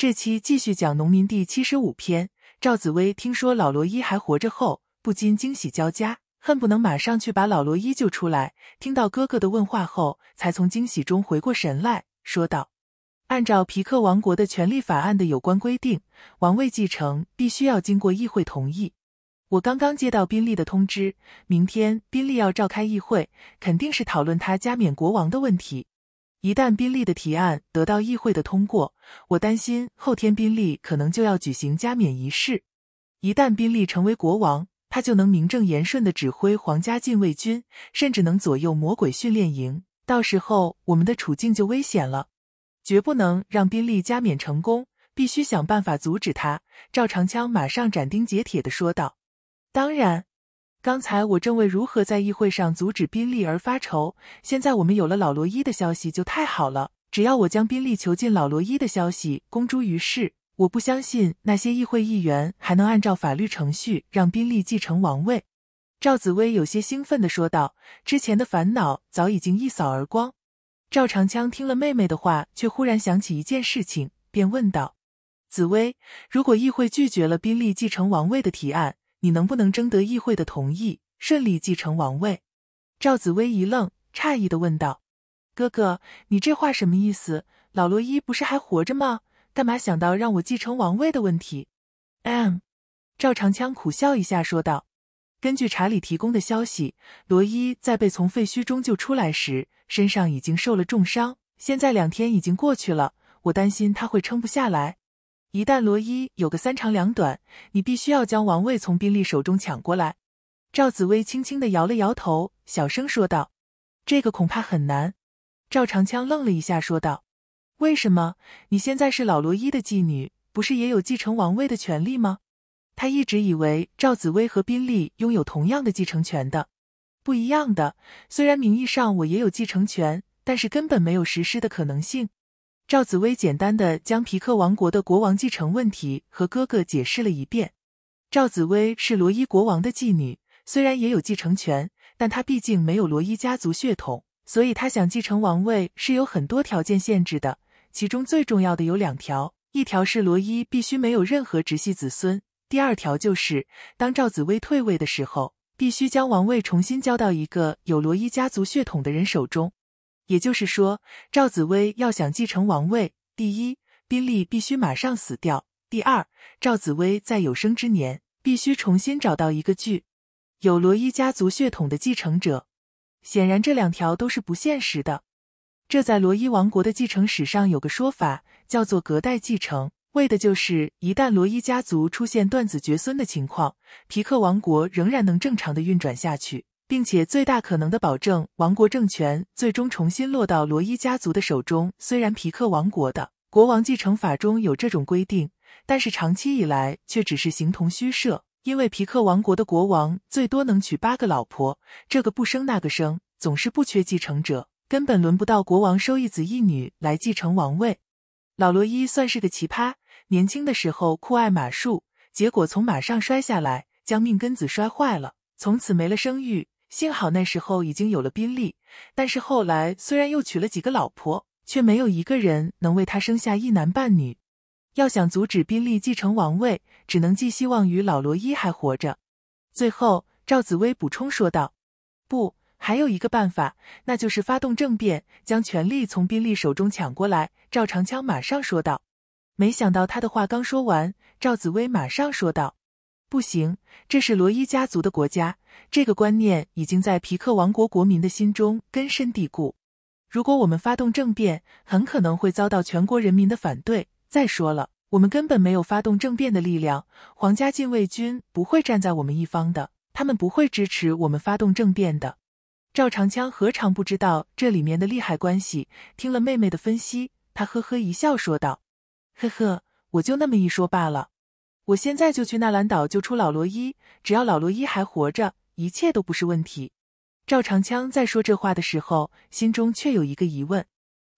这期继续讲农民第七十五篇。赵紫薇听说老罗伊还活着后，不禁惊喜交加，恨不能马上去把老罗伊救出来。听到哥哥的问话后，才从惊喜中回过神来，说道：“按照皮克王国的权力法案的有关规定，王位继承必须要经过议会同意。我刚刚接到宾利的通知，明天宾利要召开议会，肯定是讨论他加冕国王的问题。”一旦宾利的提案得到议会的通过，我担心后天宾利可能就要举行加冕仪式。一旦宾利成为国王，他就能名正言顺的指挥皇家禁卫军，甚至能左右魔鬼训练营。到时候我们的处境就危险了，绝不能让宾利加冕成功，必须想办法阻止他。赵长枪马上斩钉截铁的说道：“当然。”刚才我正为如何在议会上阻止宾利而发愁，现在我们有了老罗伊的消息就太好了。只要我将宾利囚禁老罗伊的消息公诸于世，我不相信那些议会议员还能按照法律程序让宾利继承王位。”赵紫薇有些兴奋的说道，之前的烦恼早已经一扫而光。赵长枪听了妹妹的话，却忽然想起一件事情，便问道：“紫薇，如果议会拒绝了宾利继承王位的提案？”你能不能征得议会的同意，顺利继承王位？赵紫薇一愣，诧异的问道：“哥哥，你这话什么意思？老罗伊不是还活着吗？干嘛想到让我继承王位的问题？”M，赵长枪苦笑一下说道：“根据查理提供的消息，罗伊在被从废墟中救出来时，身上已经受了重伤。现在两天已经过去了，我担心他会撑不下来。”一旦罗伊有个三长两短，你必须要将王位从宾利手中抢过来。”赵紫薇轻轻的摇了摇头，小声说道：“这个恐怕很难。”赵长枪愣了一下，说道：“为什么？你现在是老罗伊的继女，不是也有继承王位的权利吗？”他一直以为赵紫薇和宾利拥有同样的继承权的。不一样的，虽然名义上我也有继承权，但是根本没有实施的可能性。赵紫薇简单的将皮克王国的国王继承问题和哥哥解释了一遍。赵紫薇是罗伊国王的继女，虽然也有继承权，但她毕竟没有罗伊家族血统，所以她想继承王位是有很多条件限制的。其中最重要的有两条：一条是罗伊必须没有任何直系子孙；第二条就是，当赵紫薇退位的时候，必须将王位重新交到一个有罗伊家族血统的人手中。也就是说，赵紫薇要想继承王位，第一，宾利必须马上死掉；第二，赵紫薇在有生之年必须重新找到一个具有罗伊家族血统的继承者。显然，这两条都是不现实的。这在罗伊王国的继承史上有个说法，叫做隔代继承，为的就是一旦罗伊家族出现断子绝孙的情况，皮克王国仍然能正常的运转下去。并且最大可能的保证，王国政权最终重新落到罗伊家族的手中。虽然皮克王国的国王继承法中有这种规定，但是长期以来却只是形同虚设。因为皮克王国的国王最多能娶八个老婆，这个不生，那个生，总是不缺继承者，根本轮不到国王收一子一女来继承王位。老罗伊算是个奇葩，年轻的时候酷爱马术，结果从马上摔下来，将命根子摔坏了，从此没了生育。幸好那时候已经有了宾利，但是后来虽然又娶了几个老婆，却没有一个人能为他生下一男半女。要想阻止宾利继承王位，只能寄希望于老罗伊还活着。最后，赵紫薇补充说道：“不，还有一个办法，那就是发动政变，将权力从宾利手中抢过来。”赵长枪马上说道。没想到他的话刚说完，赵紫薇马上说道。不行，这是罗伊家族的国家，这个观念已经在皮克王国国民的心中根深蒂固。如果我们发动政变，很可能会遭到全国人民的反对。再说了，我们根本没有发动政变的力量，皇家禁卫军不会站在我们一方的，他们不会支持我们发动政变的。赵长枪何尝不知道这里面的利害关系？听了妹妹的分析，他呵呵一笑说道：“呵呵，我就那么一说罢了。”我现在就去纳兰岛救出老罗伊，只要老罗伊还活着，一切都不是问题。赵长枪在说这话的时候，心中却有一个疑问：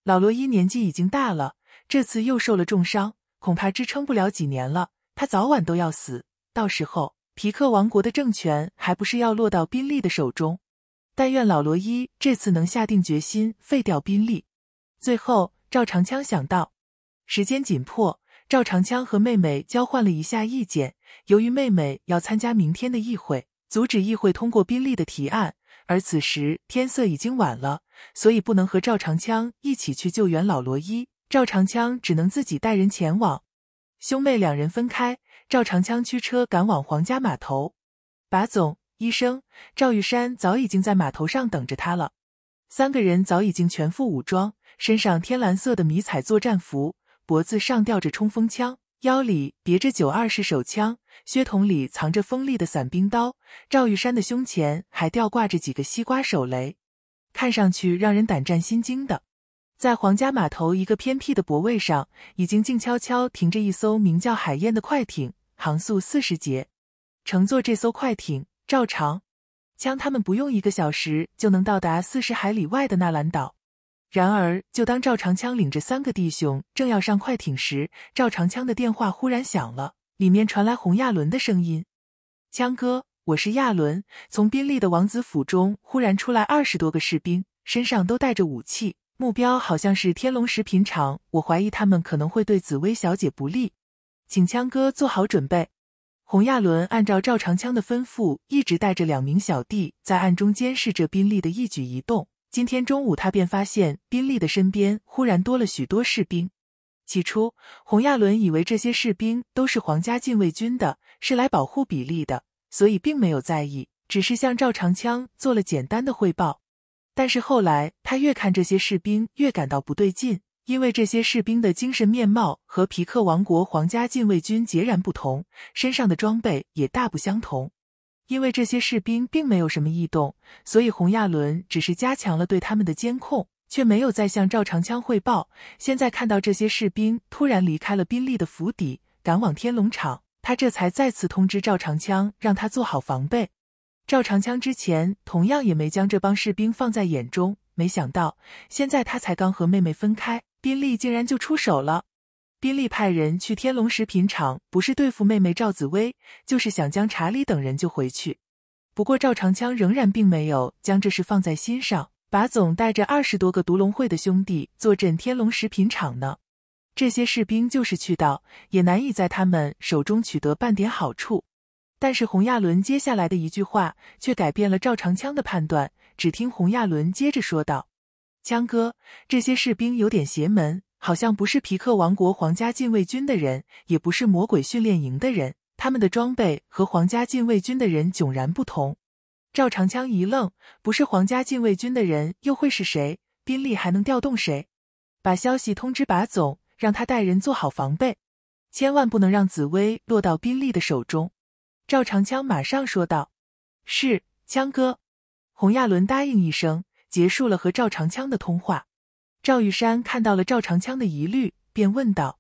老罗伊年纪已经大了，这次又受了重伤，恐怕支撑不了几年了。他早晚都要死，到时候皮克王国的政权还不是要落到宾利的手中？但愿老罗伊这次能下定决心废掉宾利。最后，赵长枪想到，时间紧迫。赵长枪和妹妹交换了一下意见，由于妹妹要参加明天的议会，阻止议会通过宾利的提案，而此时天色已经晚了，所以不能和赵长枪一起去救援老罗伊。赵长枪只能自己带人前往。兄妹两人分开，赵长枪驱车赶往皇家码头。把总医生赵玉山早已经在码头上等着他了，三个人早已经全副武装，身上天蓝色的迷彩作战服。脖子上吊着冲锋枪，腰里别着九二式手枪，靴筒里藏着锋利的伞兵刀。赵玉山的胸前还吊挂着几个西瓜手雷，看上去让人胆战心惊的。在皇家码头一个偏僻的泊位上，已经静悄悄停着一艘名叫“海燕”的快艇，航速四十节。乘坐这艘快艇，照常，枪他们不用一个小时就能到达四十海里外的纳兰岛。然而，就当赵长枪领着三个弟兄正要上快艇时，赵长枪的电话忽然响了，里面传来洪亚伦的声音：“枪哥，我是亚伦。从宾利的王子府中忽然出来二十多个士兵，身上都带着武器，目标好像是天龙食品厂。我怀疑他们可能会对紫薇小姐不利，请枪哥做好准备。”洪亚伦按照赵长枪的吩咐，一直带着两名小弟在暗中监视着宾利的一举一动。今天中午，他便发现宾利的身边忽然多了许多士兵。起初，洪亚伦以为这些士兵都是皇家禁卫军的，是来保护比利的，所以并没有在意，只是向赵长枪做了简单的汇报。但是后来，他越看这些士兵越感到不对劲，因为这些士兵的精神面貌和皮克王国皇家禁卫军截然不同，身上的装备也大不相同。因为这些士兵并没有什么异动，所以洪亚伦只是加强了对他们的监控，却没有再向赵长枪汇报。现在看到这些士兵突然离开了宾利的府邸，赶往天龙场，他这才再次通知赵长枪，让他做好防备。赵长枪之前同样也没将这帮士兵放在眼中，没想到现在他才刚和妹妹分开，宾利竟然就出手了。宾利派人去天龙食品厂，不是对付妹妹赵紫薇，就是想将查理等人救回去。不过赵长枪仍然并没有将这事放在心上。把总带着二十多个独龙会的兄弟坐镇天龙食品厂呢，这些士兵就是去到，也难以在他们手中取得半点好处。但是洪亚伦接下来的一句话却改变了赵长枪的判断。只听洪亚伦接着说道：“枪哥，这些士兵有点邪门。”好像不是皮克王国皇家禁卫军的人，也不是魔鬼训练营的人。他们的装备和皇家禁卫军的人迥然不同。赵长枪一愣，不是皇家禁卫军的人又会是谁？宾利还能调动谁？把消息通知把总，让他带人做好防备，千万不能让紫薇落到宾利的手中。赵长枪马上说道：“是，枪哥。”洪亚伦答应一声，结束了和赵长枪的通话。赵玉山看到了赵长枪的疑虑，便问道：“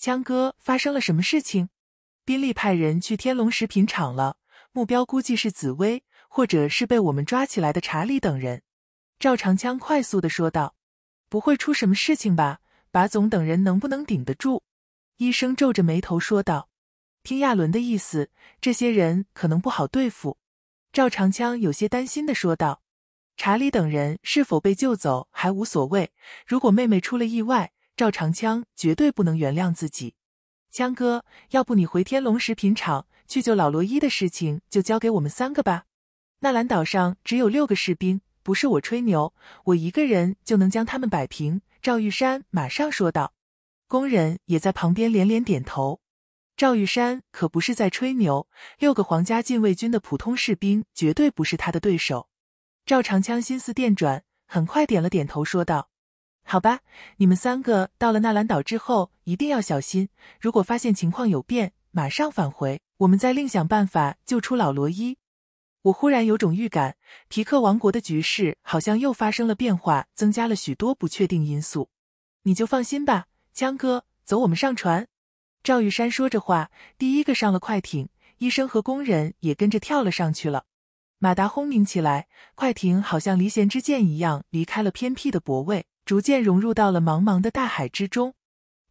枪哥，发生了什么事情？”“宾利派人去天龙食品厂了，目标估计是紫薇，或者是被我们抓起来的查理等人。”赵长枪快速的说道：“不会出什么事情吧？把总等人能不能顶得住？”医生皱着眉头说道：“听亚伦的意思，这些人可能不好对付。”赵长枪有些担心的说道。查理等人是否被救走还无所谓，如果妹妹出了意外，赵长枪绝对不能原谅自己。枪哥，要不你回天龙食品厂去救老罗伊的事情就交给我们三个吧。纳兰岛上只有六个士兵，不是我吹牛，我一个人就能将他们摆平。赵玉山马上说道，工人也在旁边连连点头。赵玉山可不是在吹牛，六个皇家禁卫军的普通士兵绝对不是他的对手。赵长枪心思电转，很快点了点头，说道：“好吧，你们三个到了纳兰岛之后，一定要小心。如果发现情况有变，马上返回，我们再另想办法救出老罗伊。”我忽然有种预感，皮克王国的局势好像又发生了变化，增加了许多不确定因素。你就放心吧，枪哥，走，我们上船。”赵玉山说着话，第一个上了快艇，医生和工人也跟着跳了上去了。马达轰鸣起来，快艇好像离弦之箭一样离开了偏僻的泊位，逐渐融入到了茫茫的大海之中。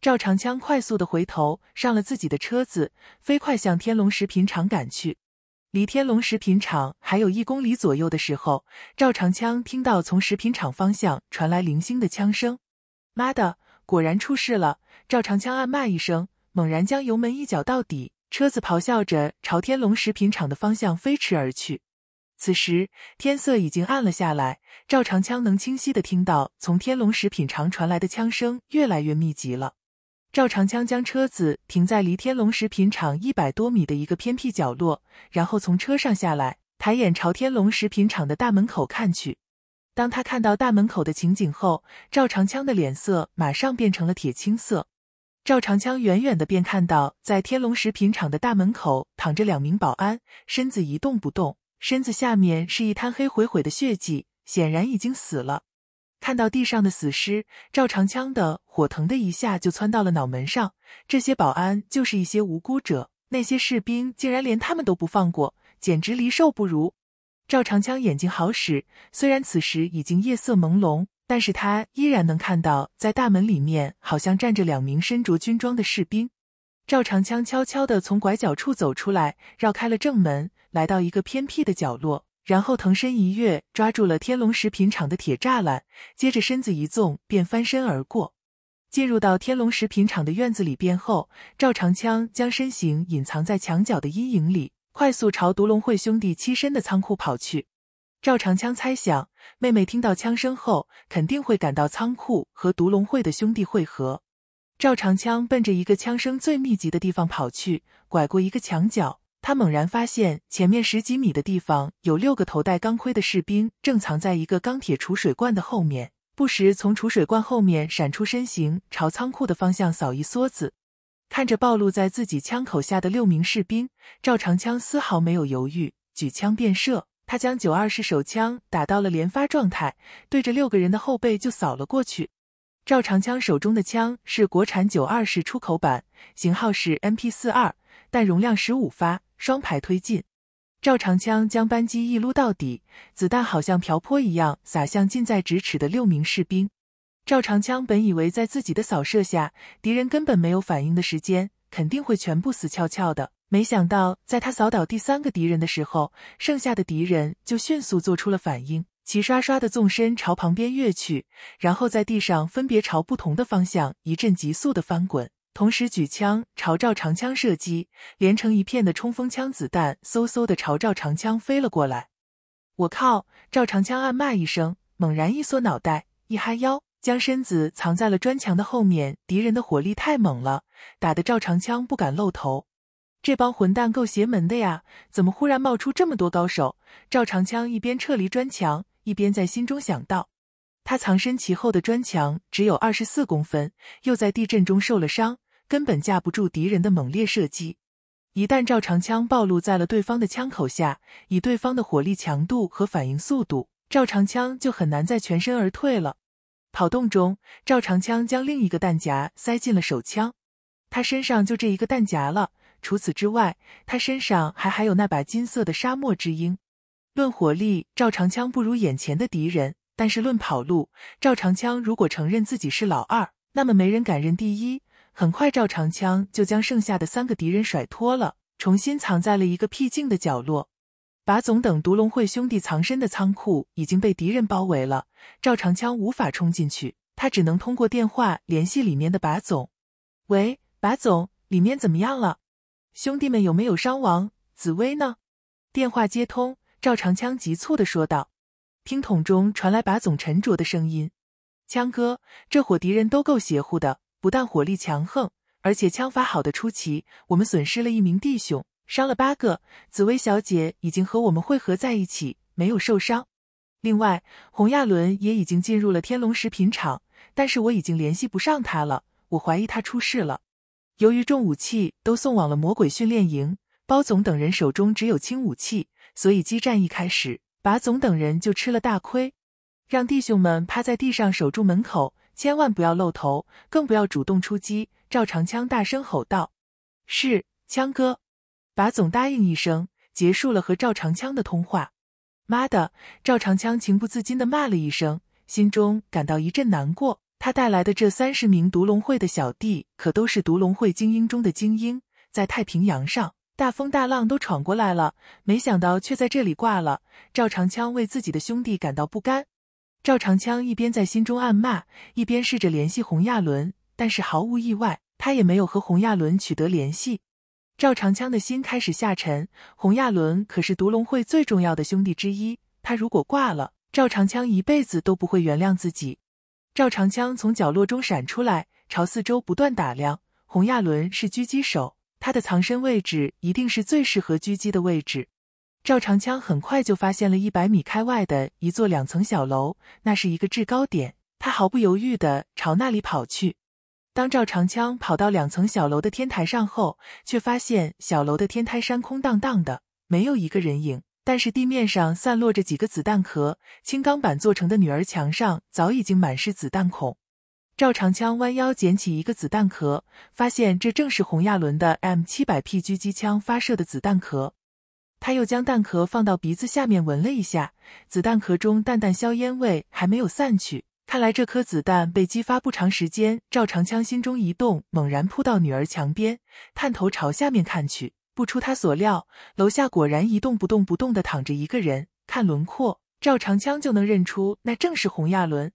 赵长枪快速的回头，上了自己的车子，飞快向天龙食品厂赶去。离天龙食品厂还有一公里左右的时候，赵长枪听到从食品厂方向传来零星的枪声。妈的，果然出事了！赵长枪暗骂一声，猛然将油门一脚到底，车子咆哮着朝天龙食品厂的方向飞驰而去。此时天色已经暗了下来，赵长枪能清晰的听到从天龙食品厂传来的枪声越来越密集了。赵长枪将车子停在离天龙食品厂一百多米的一个偏僻角落，然后从车上下来，抬眼朝天龙食品厂的大门口看去。当他看到大门口的情景后，赵长枪的脸色马上变成了铁青色。赵长枪远远的便看到，在天龙食品厂的大门口躺着两名保安，身子一动不动。身子下面是一滩黑灰灰的血迹，显然已经死了。看到地上的死尸，赵长枪的火腾的一下就窜到了脑门上。这些保安就是一些无辜者，那些士兵竟然连他们都不放过，简直离兽不如。赵长枪眼睛好使，虽然此时已经夜色朦胧，但是他依然能看到，在大门里面好像站着两名身着军装的士兵。赵长枪悄悄地从拐角处走出来，绕开了正门。来到一个偏僻的角落，然后腾身一跃，抓住了天龙食品厂的铁栅栏，接着身子一纵，便翻身而过，进入到天龙食品厂的院子里边后，赵长枪将身形隐藏在墙角的阴影里，快速朝独龙会兄弟栖身的仓库跑去。赵长枪猜想，妹妹听到枪声后肯定会赶到仓库和独龙会的兄弟会合。赵长枪奔着一个枪声最密集的地方跑去，拐过一个墙角。他猛然发现，前面十几米的地方有六个头戴钢盔的士兵正藏在一个钢铁储水罐的后面，不时从储水罐后面闪出身形，朝仓库的方向扫一梭子。看着暴露在自己枪口下的六名士兵，赵长枪丝毫没有犹豫，举枪便射。他将九二式手枪打到了连发状态，对着六个人的后背就扫了过去。赵长枪手中的枪是国产九二式出口版，型号是 M P 四二，但容量十五发。双排推进，赵长枪将扳机一撸到底，子弹好像瓢泼一样洒向近在咫尺的六名士兵。赵长枪本以为在自己的扫射下，敌人根本没有反应的时间，肯定会全部死翘翘的。没想到，在他扫倒第三个敌人的时候，剩下的敌人就迅速做出了反应，齐刷刷的纵身朝旁边跃去，然后在地上分别朝不同的方向一阵急速的翻滚。同时举枪朝赵长枪射击，连成一片的冲锋枪子弹嗖嗖的朝赵长枪飞了过来。我靠！赵长枪暗骂一声，猛然一缩脑袋，一哈腰，将身子藏在了砖墙的后面。敌人的火力太猛了，打得赵长枪不敢露头。这帮混蛋够邪门的呀！怎么忽然冒出这么多高手？赵长枪一边撤离砖墙，一边在心中想到：他藏身其后的砖墙只有二十四公分，又在地震中受了伤。根本架不住敌人的猛烈射击，一旦赵长枪暴露在了对方的枪口下，以对方的火力强度和反应速度，赵长枪就很难再全身而退了。跑动中，赵长枪将另一个弹夹塞进了手枪，他身上就这一个弹夹了。除此之外，他身上还还有那把金色的沙漠之鹰。论火力，赵长枪不如眼前的敌人，但是论跑路，赵长枪如果承认自己是老二，那么没人敢认第一。很快，赵长枪就将剩下的三个敌人甩脱了，重新藏在了一个僻静的角落。把总等独龙会兄弟藏身的仓库已经被敌人包围了，赵长枪无法冲进去，他只能通过电话联系里面的把总。喂，把总，里面怎么样了？兄弟们有没有伤亡？紫薇呢？电话接通，赵长枪急促的说道。听筒中传来把总沉着的声音：“枪哥，这伙敌人都够邪乎的。”不但火力强横，而且枪法好的出奇。我们损失了一名弟兄，伤了八个。紫薇小姐已经和我们汇合在一起，没有受伤。另外，洪亚伦也已经进入了天龙食品厂，但是我已经联系不上他了。我怀疑他出事了。由于重武器都送往了魔鬼训练营，包总等人手中只有轻武器，所以激战一开始，把总等人就吃了大亏，让弟兄们趴在地上守住门口。千万不要露头，更不要主动出击。”赵长枪大声吼道。“是，枪哥。”把总答应一声，结束了和赵长枪的通话。“妈的！”赵长枪情不自禁的骂了一声，心中感到一阵难过。他带来的这三十名独龙会的小弟，可都是独龙会精英中的精英，在太平洋上大风大浪都闯过来了，没想到却在这里挂了。赵长枪为自己的兄弟感到不甘。赵长枪一边在心中暗骂，一边试着联系洪亚伦，但是毫无意外，他也没有和洪亚伦取得联系。赵长枪的心开始下沉。洪亚伦可是毒龙会最重要的兄弟之一，他如果挂了，赵长枪一辈子都不会原谅自己。赵长枪从角落中闪出来，朝四周不断打量。洪亚伦是狙击手，他的藏身位置一定是最适合狙击的位置。赵长枪很快就发现了一百米开外的一座两层小楼，那是一个制高点。他毫不犹豫地朝那里跑去。当赵长枪跑到两层小楼的天台上后，却发现小楼的天台山空荡荡的，没有一个人影。但是地面上散落着几个子弹壳，轻钢板做成的女儿墙上早已经满是子弹孔。赵长枪弯腰捡起一个子弹壳，发现这正是洪亚伦的 M 七百 P 狙击枪发射的子弹壳。他又将弹壳放到鼻子下面闻了一下，子弹壳中淡淡硝烟味还没有散去，看来这颗子弹被激发不长时间。赵长枪心中一动，猛然扑到女儿墙边，探头朝下面看去。不出他所料，楼下果然一动不动不动的躺着一个人。看轮廓，赵长枪就能认出，那正是洪亚伦。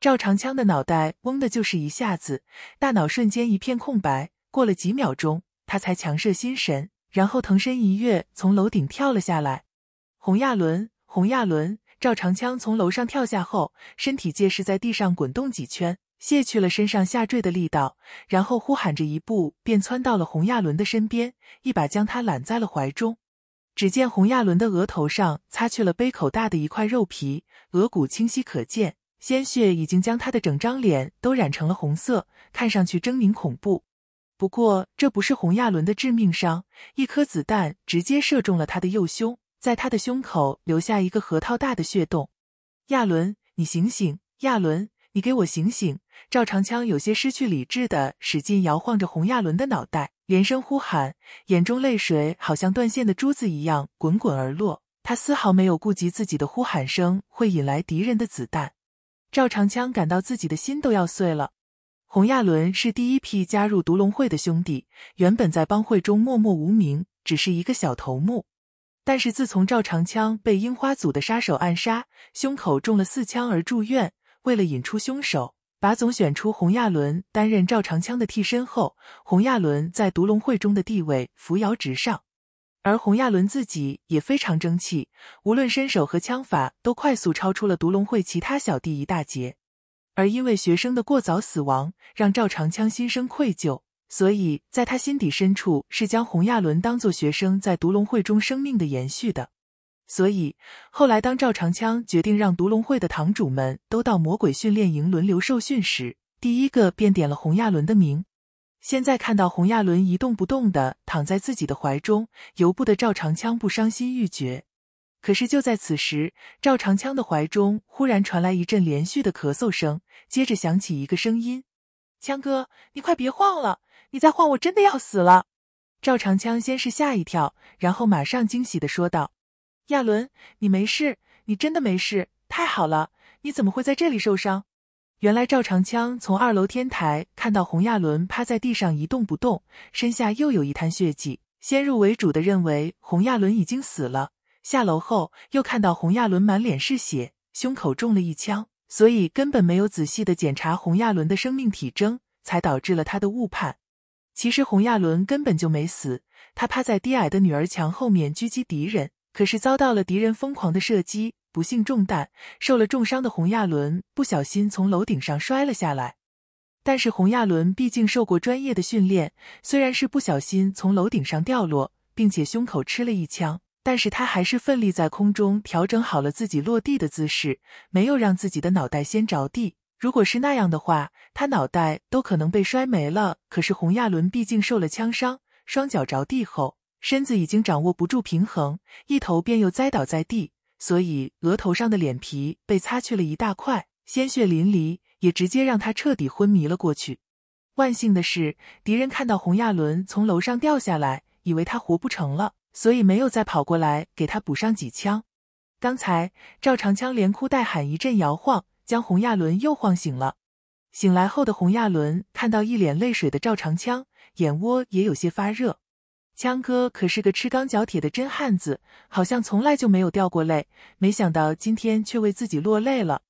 赵长枪的脑袋嗡的就是一下子，大脑瞬间一片空白。过了几秒钟，他才强摄心神。然后腾身一跃，从楼顶跳了下来。洪亚伦，洪亚伦，赵长枪从楼上跳下后，身体借势在地上滚动几圈，卸去了身上下坠的力道，然后呼喊着，一步便窜到了洪亚伦的身边，一把将他揽在了怀中。只见洪亚伦的额头上擦去了杯口大的一块肉皮，额骨清晰可见，鲜血已经将他的整张脸都染成了红色，看上去狰狞恐怖。不过，这不是洪亚伦的致命伤。一颗子弹直接射中了他的右胸，在他的胸口留下一个核桃大的血洞。亚伦，你醒醒！亚伦，你给我醒醒！赵长枪有些失去理智的使劲摇晃着洪亚伦的脑袋，连声呼喊，眼中泪水好像断线的珠子一样滚滚而落。他丝毫没有顾及自己的呼喊声会引来敌人的子弹。赵长枪感到自己的心都要碎了。洪亚伦是第一批加入独龙会的兄弟，原本在帮会中默默无名，只是一个小头目。但是自从赵长枪被樱花组的杀手暗杀，胸口中了四枪而住院，为了引出凶手，把总选出洪亚伦担任赵长枪的替身后，洪亚伦在独龙会中的地位扶摇直上。而洪亚伦自己也非常争气，无论身手和枪法都快速超出了独龙会其他小弟一大截。而因为学生的过早死亡，让赵长枪心生愧疚，所以在他心底深处是将洪亚伦当做学生在独龙会中生命的延续的。所以后来，当赵长枪决定让独龙会的堂主们都到魔鬼训练营轮流受训时，第一个便点了洪亚伦的名。现在看到洪亚伦一动不动的躺在自己的怀中，由不得赵长枪不伤心欲绝。可是就在此时，赵长枪的怀中忽然传来一阵连续的咳嗽声，接着响起一个声音：“枪哥，你快别晃了，你再晃我真的要死了。”赵长枪先是吓一跳，然后马上惊喜的说道：“亚伦，你没事？你真的没事？太好了！你怎么会在这里受伤？”原来赵长枪从二楼天台看到洪亚伦趴在地上一动不动，身下又有一滩血迹，先入为主的认为洪亚伦已经死了。下楼后，又看到洪亚伦满脸是血，胸口中了一枪，所以根本没有仔细的检查洪亚伦的生命体征，才导致了他的误判。其实洪亚伦根本就没死，他趴在低矮的女儿墙后面狙击敌人，可是遭到了敌人疯狂的射击，不幸中弹，受了重伤的洪亚伦不小心从楼顶上摔了下来。但是洪亚伦毕竟受过专业的训练，虽然是不小心从楼顶上掉落，并且胸口吃了一枪。但是他还是奋力在空中调整好了自己落地的姿势，没有让自己的脑袋先着地。如果是那样的话，他脑袋都可能被摔没了。可是洪亚伦毕竟受了枪伤，双脚着地后，身子已经掌握不住平衡，一头便又栽倒在地，所以额头上的脸皮被擦去了一大块，鲜血淋漓，也直接让他彻底昏迷了过去。万幸的是，敌人看到洪亚伦从楼上掉下来，以为他活不成了。所以没有再跑过来给他补上几枪。刚才赵长枪连哭带喊一阵摇晃，将洪亚伦又晃醒了。醒来后的洪亚伦看到一脸泪水的赵长枪，眼窝也有些发热。枪哥可是个吃钢嚼铁的真汉子，好像从来就没有掉过泪，没想到今天却为自己落泪了，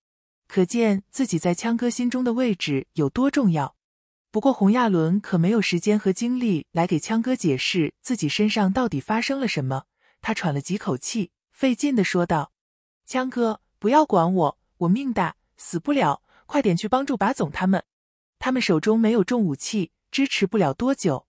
可见自己在枪哥心中的位置有多重要。不过，洪亚伦可没有时间和精力来给枪哥解释自己身上到底发生了什么。他喘了几口气，费劲的说道：“枪哥，不要管我，我命大，死不了。快点去帮助把总他们，他们手中没有重武器，支持不了多久。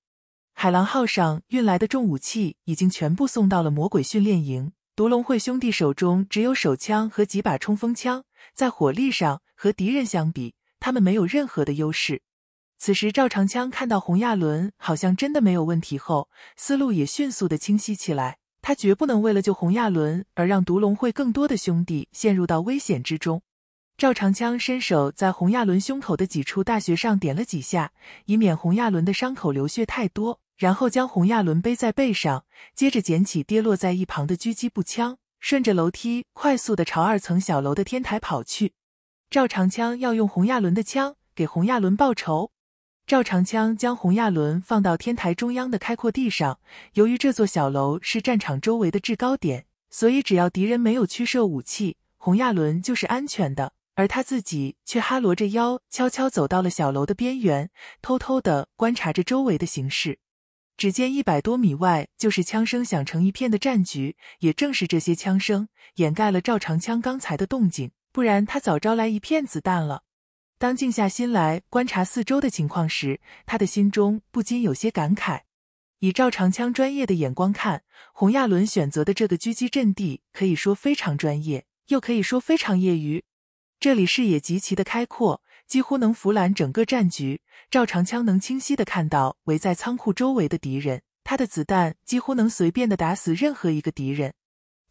海狼号上运来的重武器已经全部送到了魔鬼训练营。独龙会兄弟手中只有手枪和几把冲锋枪，在火力上和敌人相比，他们没有任何的优势。”此时，赵长枪看到洪亚伦好像真的没有问题后，思路也迅速的清晰起来。他绝不能为了救洪亚伦而让独龙会更多的兄弟陷入到危险之中。赵长枪伸手在洪亚伦胸口的几处大穴上点了几下，以免洪亚伦的伤口流血太多。然后将洪亚伦背在背上，接着捡起跌落在一旁的狙击步枪，顺着楼梯快速的朝二层小楼的天台跑去。赵长枪要用洪亚伦的枪给洪亚伦报仇。赵长枪将洪亚伦放到天台中央的开阔地上。由于这座小楼是战场周围的制高点，所以只要敌人没有驱射武器，洪亚伦就是安全的。而他自己却哈罗着腰，悄悄走到了小楼的边缘，偷偷地观察着周围的形势。只见一百多米外就是枪声响成一片的战局，也正是这些枪声掩盖了赵长枪刚才的动静，不然他早招来一片子弹了。当静下心来观察四周的情况时，他的心中不禁有些感慨。以赵长枪专业的眼光看，洪亚伦选择的这个狙击阵地可以说非常专业，又可以说非常业余。这里视野极其的开阔，几乎能俯览整个战局。赵长枪能清晰的看到围在仓库周围的敌人，他的子弹几乎能随便的打死任何一个敌人。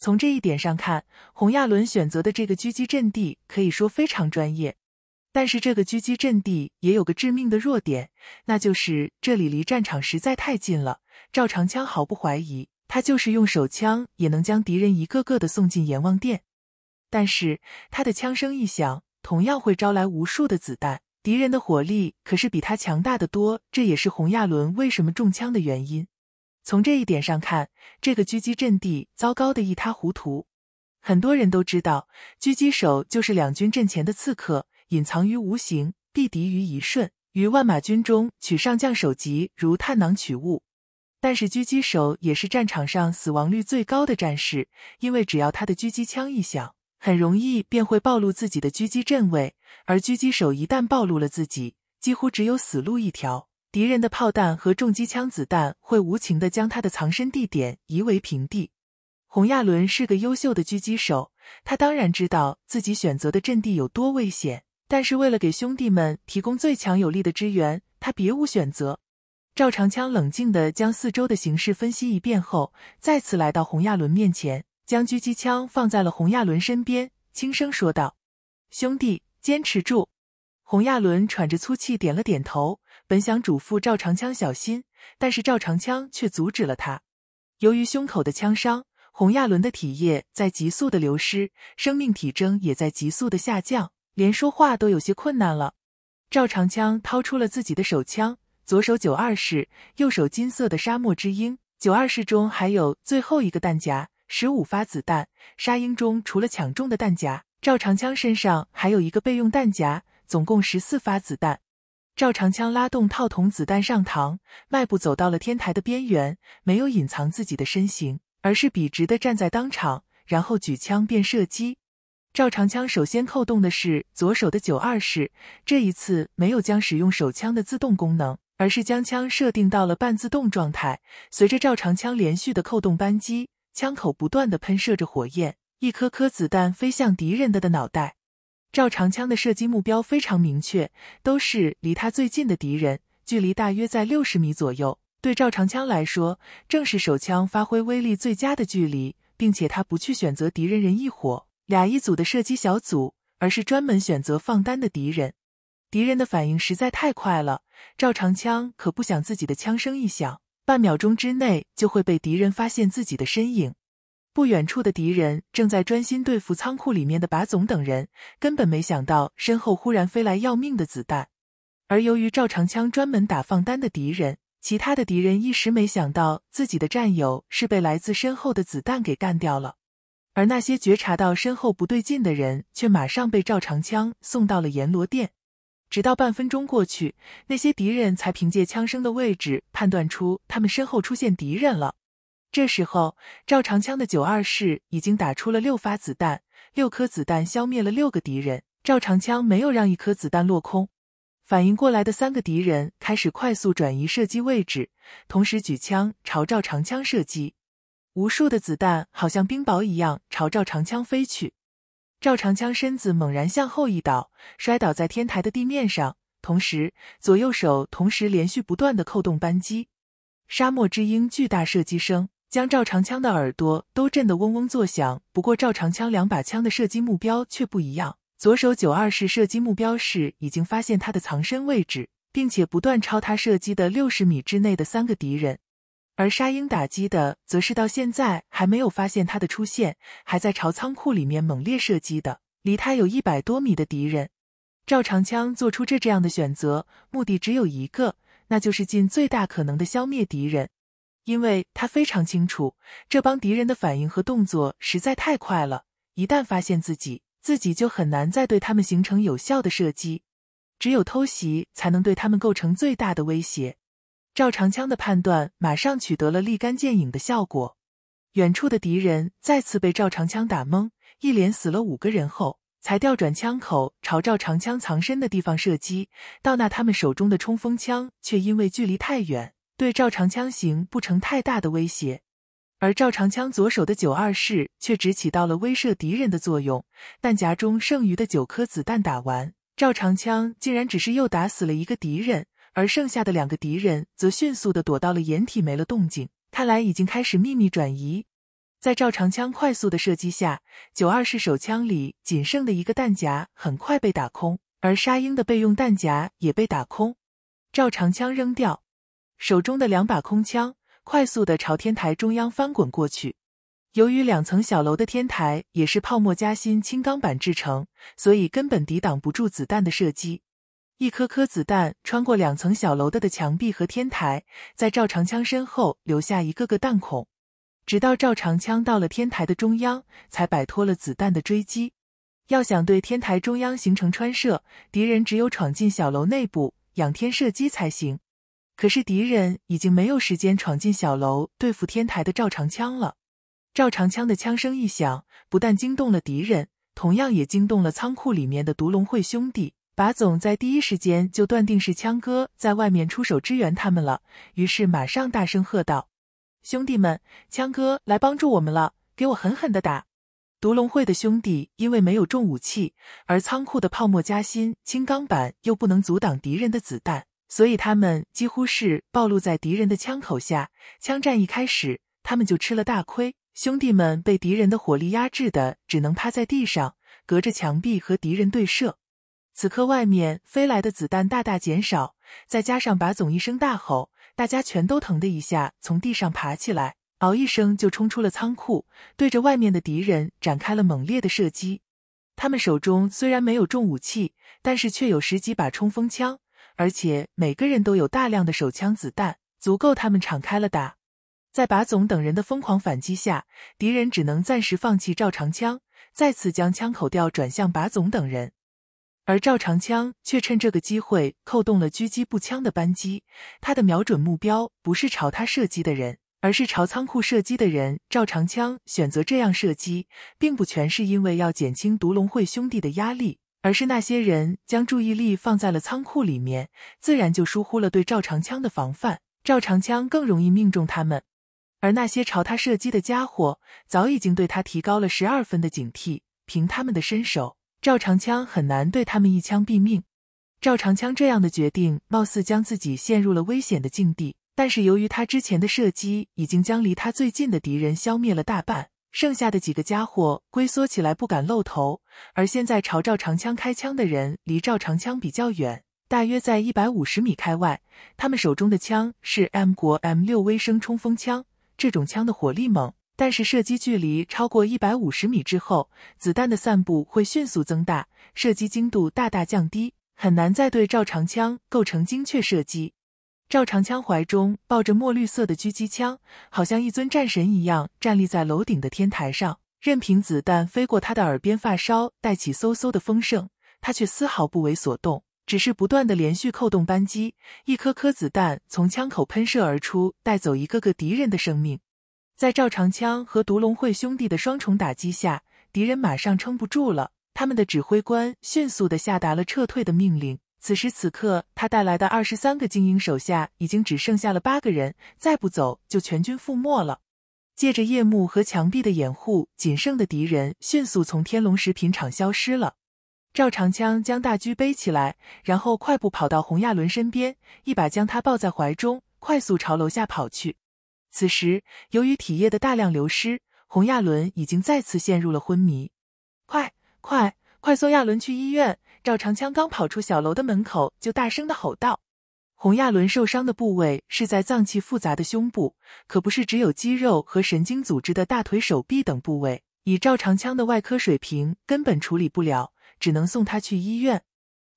从这一点上看，洪亚伦选择的这个狙击阵地可以说非常专业。但是这个狙击阵地也有个致命的弱点，那就是这里离战场实在太近了。赵长枪毫不怀疑，他就是用手枪也能将敌人一个个的送进阎王殿。但是他的枪声一响，同样会招来无数的子弹。敌人的火力可是比他强大的多，这也是洪亚伦为什么中枪的原因。从这一点上看，这个狙击阵地糟糕的一塌糊涂。很多人都知道，狙击手就是两军阵前的刺客。隐藏于无形，避敌于一瞬，于万马军中取上将首级，如探囊取物。但是，狙击手也是战场上死亡率最高的战士，因为只要他的狙击枪一响，很容易便会暴露自己的狙击阵位。而狙击手一旦暴露了自己，几乎只有死路一条。敌人的炮弹和重机枪子弹会无情地将他的藏身地点夷为平地。洪亚伦是个优秀的狙击手，他当然知道自己选择的阵地有多危险。但是为了给兄弟们提供最强有力的支援，他别无选择。赵长枪冷静的将四周的形势分析一遍后，再次来到洪亚伦面前，将狙击枪放在了洪亚伦身边，轻声说道：“兄弟，坚持住。”洪亚伦喘着粗气点了点头，本想嘱咐赵长枪小心，但是赵长枪却阻止了他。由于胸口的枪伤，洪亚伦的体液在急速的流失，生命体征也在急速的下降。连说话都有些困难了。赵长枪掏出了自己的手枪，左手九二式，右手金色的沙漠之鹰。九二式中还有最后一个弹夹，十五发子弹。沙鹰中除了抢中的弹夹，赵长枪身上还有一个备用弹夹，总共十四发子弹。赵长枪拉动套筒，子弹上膛，迈步走到了天台的边缘，没有隐藏自己的身形，而是笔直的站在当场，然后举枪便射击。赵长枪首先扣动的是左手的九二式，这一次没有将使用手枪的自动功能，而是将枪设定到了半自动状态。随着赵长枪连续的扣动扳机，枪口不断的喷射着火焰，一颗颗子弹飞向敌人的的脑袋。赵长枪的射击目标非常明确，都是离他最近的敌人，距离大约在六十米左右。对赵长枪来说，正是手枪发挥威力最佳的距离，并且他不去选择敌人人一伙。俩一组的射击小组，而是专门选择放单的敌人。敌人的反应实在太快了，赵长枪可不想自己的枪声一响，半秒钟之内就会被敌人发现自己的身影。不远处的敌人正在专心对付仓库里面的把总等人，根本没想到身后忽然飞来要命的子弹。而由于赵长枪专门打放单的敌人，其他的敌人一时没想到自己的战友是被来自身后的子弹给干掉了。而那些觉察到身后不对劲的人，却马上被赵长枪送到了阎罗殿。直到半分钟过去，那些敌人才凭借枪声的位置判断出他们身后出现敌人了。这时候，赵长枪的九二式已经打出了六发子弹，六颗子弹消灭了六个敌人。赵长枪没有让一颗子弹落空。反应过来的三个敌人开始快速转移射击位置，同时举枪朝赵长枪射击。无数的子弹好像冰雹一样朝赵长枪飞去，赵长枪身子猛然向后一倒，摔倒在天台的地面上，同时左右手同时连续不断的扣动扳机。沙漠之鹰巨大射击声将赵长枪的耳朵都震得嗡嗡作响。不过赵长枪两把枪的射击目标却不一样，左手九二式射击目标是已经发现他的藏身位置，并且不断朝他射击的六十米之内的三个敌人。而沙鹰打击的，则是到现在还没有发现它的出现，还在朝仓库里面猛烈射击的，离它有一百多米的敌人。赵长枪做出这这样的选择，目的只有一个，那就是尽最大可能的消灭敌人。因为他非常清楚，这帮敌人的反应和动作实在太快了，一旦发现自己，自己就很难再对他们形成有效的射击。只有偷袭，才能对他们构成最大的威胁。赵长枪的判断马上取得了立竿见影的效果，远处的敌人再次被赵长枪打懵，一连死了五个人后，才调转枪口朝赵长枪藏身的地方射击。到那，他们手中的冲锋枪却因为距离太远，对赵长枪形不成太大的威胁。而赵长枪左手的九二式却只起到了威慑敌人的作用。弹夹中剩余的九颗子弹打完，赵长枪竟然只是又打死了一个敌人。而剩下的两个敌人则迅速的躲到了掩体，没了动静。看来已经开始秘密转移。在赵长枪快速的射击下，九二式手枪里仅剩的一个弹夹很快被打空，而沙鹰的备用弹夹也被打空。赵长枪扔掉手中的两把空枪，快速的朝天台中央翻滚过去。由于两层小楼的天台也是泡沫夹心轻钢板制成，所以根本抵挡不住子弹的射击。一颗颗子弹穿过两层小楼的的墙壁和天台，在赵长枪身后留下一个个弹孔，直到赵长枪到了天台的中央，才摆脱了子弹的追击。要想对天台中央形成穿射，敌人只有闯进小楼内部仰天射击才行。可是敌人已经没有时间闯进小楼对付天台的赵长枪了。赵长枪的枪声一响，不但惊动了敌人，同样也惊动了仓库里面的独龙会兄弟。马总在第一时间就断定是枪哥在外面出手支援他们了，于是马上大声喝道：“兄弟们，枪哥来帮助我们了！给我狠狠的打！”独龙会的兄弟因为没有重武器，而仓库的泡沫夹心轻钢板又不能阻挡敌人的子弹，所以他们几乎是暴露在敌人的枪口下。枪战一开始，他们就吃了大亏，兄弟们被敌人的火力压制的只能趴在地上，隔着墙壁和敌人对射。此刻，外面飞来的子弹大大减少，再加上把总一声大吼，大家全都疼的一下从地上爬起来，嗷一声就冲出了仓库，对着外面的敌人展开了猛烈的射击。他们手中虽然没有重武器，但是却有十几把冲锋枪，而且每个人都有大量的手枪子弹，足够他们敞开了打。在把总等人的疯狂反击下，敌人只能暂时放弃照常枪，再次将枪口调转向把总等人。而赵长枪却趁这个机会扣动了狙击步枪的扳机，他的瞄准目标不是朝他射击的人，而是朝仓库射击的人。赵长枪选择这样射击，并不全是因为要减轻独龙会兄弟的压力，而是那些人将注意力放在了仓库里面，自然就疏忽了对赵长枪的防范。赵长枪更容易命中他们，而那些朝他射击的家伙早已经对他提高了十二分的警惕，凭他们的身手。赵长枪很难对他们一枪毙命。赵长枪这样的决定，貌似将自己陷入了危险的境地。但是由于他之前的射击已经将离他最近的敌人消灭了大半，剩下的几个家伙龟缩起来不敢露头。而现在朝赵长枪开枪的人离赵长枪比较远，大约在一百五十米开外。他们手中的枪是 M 国 M 六微声冲锋枪，这种枪的火力猛。但是，射击距离超过一百五十米之后，子弹的散布会迅速增大，射击精度大大降低，很难再对赵长枪构成精确射击。赵长枪怀中抱着墨绿色的狙击枪，好像一尊战神一样站立在楼顶的天台上，任凭子弹飞过他的耳边，发梢带起嗖嗖的风声，他却丝毫不为所动，只是不断的连续扣动扳机，一颗颗子弹从枪口喷射而出，带走一个个敌人的生命。在赵长枪和独龙会兄弟的双重打击下，敌人马上撑不住了。他们的指挥官迅速地下达了撤退的命令。此时此刻，他带来的二十三个精英手下已经只剩下了八个人，再不走就全军覆没了。借着夜幕和墙壁的掩护，仅剩的敌人迅速从天龙食品厂消失了。赵长枪将大狙背起来，然后快步跑到洪亚伦身边，一把将他抱在怀中，快速朝楼下跑去。此时，由于体液的大量流失，洪亚伦已经再次陷入了昏迷。快快快送亚伦去医院！赵长枪刚跑出小楼的门口，就大声的吼道：“洪亚伦受伤的部位是在脏器复杂的胸部，可不是只有肌肉和神经组织的大腿、手臂等部位。以赵长枪的外科水平，根本处理不了，只能送他去医院。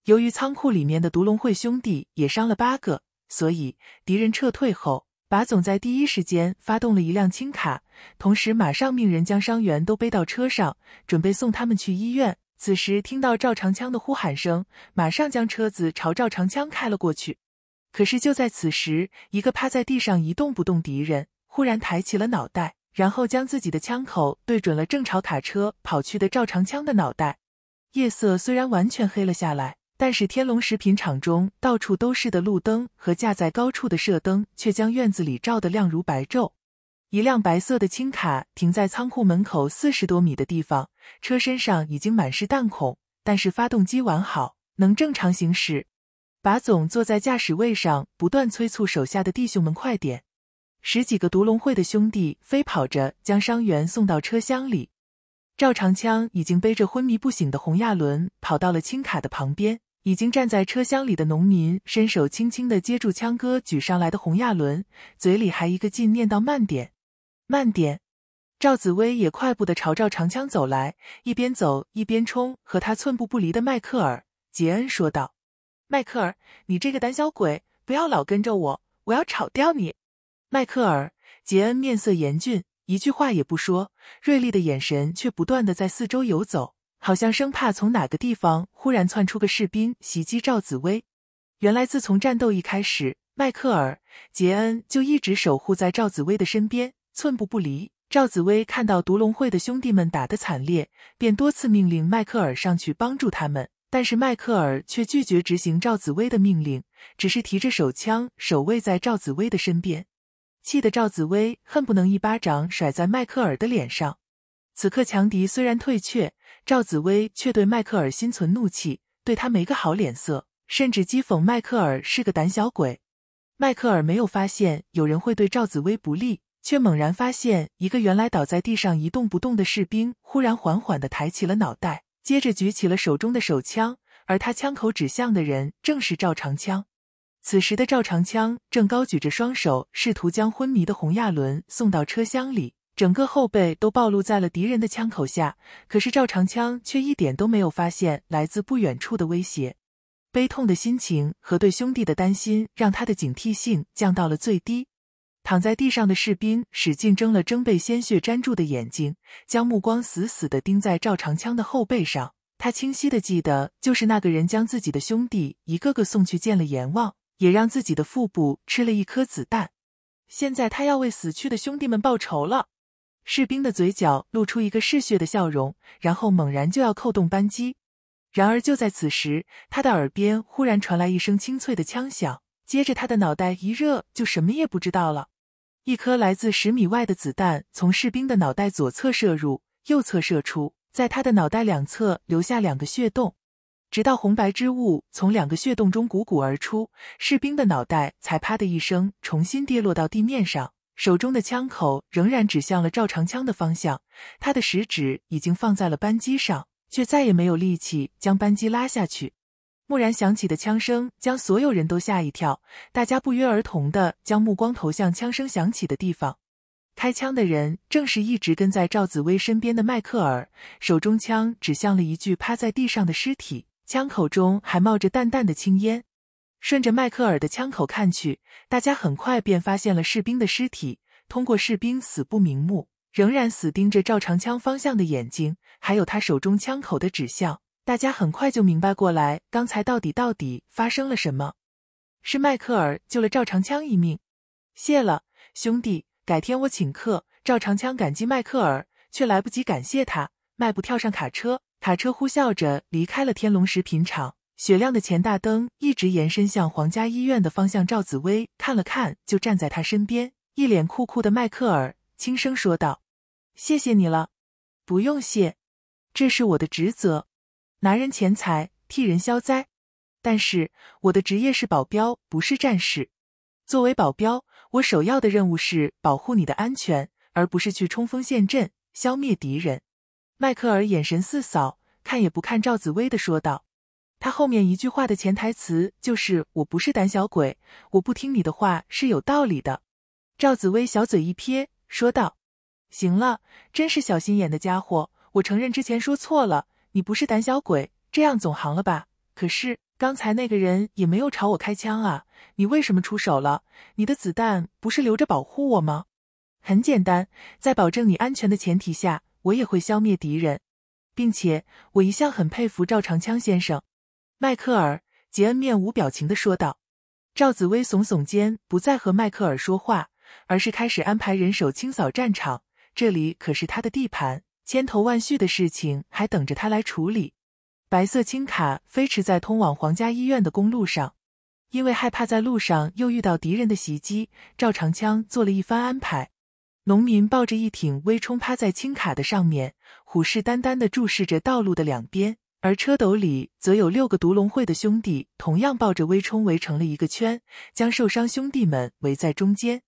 由于仓库里面的毒龙会兄弟也伤了八个，所以敌人撤退后。”马总在第一时间发动了一辆轻卡，同时马上命人将伤员都背到车上，准备送他们去医院。此时听到赵长枪的呼喊声，马上将车子朝赵长枪开了过去。可是就在此时，一个趴在地上一动不动敌人忽然抬起了脑袋，然后将自己的枪口对准了正朝卡车跑去的赵长枪的脑袋。夜色虽然完全黑了下来。但是天龙食品厂中到处都是的路灯和架在高处的射灯，却将院子里照得亮如白昼。一辆白色的轻卡停在仓库门口四十多米的地方，车身上已经满是弹孔，但是发动机完好，能正常行驶。把总坐在驾驶位上，不断催促手下的弟兄们快点。十几个独龙会的兄弟飞跑着将伤员送到车厢里。赵长枪已经背着昏迷不醒的洪亚伦跑到了青卡的旁边，已经站在车厢里的农民伸手轻轻的接住枪哥举上来的洪亚伦，嘴里还一个劲念叨：“慢点，慢点。”赵紫薇也快步的朝赵长枪走来，一边走一边冲和他寸步不离的迈克尔·杰恩说道：“迈克尔，你这个胆小鬼，不要老跟着我，我要炒掉你。”迈克尔·杰恩面色严峻。一句话也不说，锐利的眼神却不断的在四周游走，好像生怕从哪个地方忽然窜出个士兵袭击赵紫薇。原来，自从战斗一开始，迈克尔·杰恩就一直守护在赵紫薇的身边，寸步不离。赵紫薇看到毒龙会的兄弟们打得惨烈，便多次命令迈克尔上去帮助他们，但是迈克尔却拒绝执行赵紫薇的命令，只是提着手枪守卫在赵紫薇的身边。气得赵紫薇恨不能一巴掌甩在迈克尔的脸上。此刻强敌虽然退却，赵紫薇却对迈克尔心存怒气，对他没个好脸色，甚至讥讽迈克尔是个胆小鬼。迈克尔没有发现有人会对赵紫薇不利，却猛然发现一个原来倒在地上一动不动的士兵忽然缓缓地抬起了脑袋，接着举起了手中的手枪，而他枪口指向的人正是赵长枪。此时的赵长枪正高举着双手，试图将昏迷的洪亚伦送到车厢里，整个后背都暴露在了敌人的枪口下。可是赵长枪却一点都没有发现来自不远处的威胁，悲痛的心情和对兄弟的担心让他的警惕性降到了最低。躺在地上的士兵使劲睁了睁被鲜血粘住的眼睛，将目光死死的盯在赵长枪的后背上。他清晰的记得，就是那个人将自己的兄弟一个个送去见了阎王。也让自己的腹部吃了一颗子弹，现在他要为死去的兄弟们报仇了。士兵的嘴角露出一个嗜血的笑容，然后猛然就要扣动扳机。然而就在此时，他的耳边忽然传来一声清脆的枪响，接着他的脑袋一热，就什么也不知道了。一颗来自十米外的子弹从士兵的脑袋左侧射入，右侧射出，在他的脑袋两侧留下两个血洞。直到红白之物从两个血洞中汩汩而出，士兵的脑袋才啪的一声重新跌落到地面上，手中的枪口仍然指向了赵长枪的方向。他的食指已经放在了扳机上，却再也没有力气将扳机拉下去。蓦然响起的枪声将所有人都吓一跳，大家不约而同的将目光投向枪声响起的地方。开枪的人正是一直跟在赵紫薇身边的迈克尔，手中枪指向了一具趴在地上的尸体。枪口中还冒着淡淡的青烟，顺着迈克尔的枪口看去，大家很快便发现了士兵的尸体。通过士兵死不瞑目，仍然死盯着赵长枪方向的眼睛，还有他手中枪口的指向，大家很快就明白过来，刚才到底到底发生了什么？是迈克尔救了赵长枪一命，谢了，兄弟，改天我请客。赵长枪感激迈克尔，却来不及感谢他，迈步跳上卡车。卡车呼啸着离开了天龙食品厂，雪亮的前大灯一直延伸向皇家医院的方向。赵紫薇看了看，就站在他身边，一脸酷酷的。迈克尔轻声说道：“谢谢你了，不用谢，这是我的职责，拿人钱财，替人消灾。但是我的职业是保镖，不是战士。作为保镖，我首要的任务是保护你的安全，而不是去冲锋陷阵，消灭敌人。”迈克尔眼神四扫，看也不看赵紫薇的说道：“他后面一句话的潜台词就是我不是胆小鬼，我不听你的话是有道理的。”赵紫薇小嘴一撇，说道：“行了，真是小心眼的家伙！我承认之前说错了，你不是胆小鬼，这样总行了吧？可是刚才那个人也没有朝我开枪啊，你为什么出手了？你的子弹不是留着保护我吗？很简单，在保证你安全的前提下。”我也会消灭敌人，并且我一向很佩服赵长枪先生。”迈克尔·杰恩面无表情的说道。赵紫薇耸耸肩，不再和迈克尔说话，而是开始安排人手清扫战场。这里可是他的地盘，千头万绪的事情还等着他来处理。白色轻卡飞驰在通往皇家医院的公路上，因为害怕在路上又遇到敌人的袭击，赵长枪做了一番安排。农民抱着一挺微冲，趴在青卡的上面，虎视眈眈地注视着道路的两边。而车斗里则有六个毒龙会的兄弟，同样抱着微冲，围成了一个圈，将受伤兄弟们围在中间。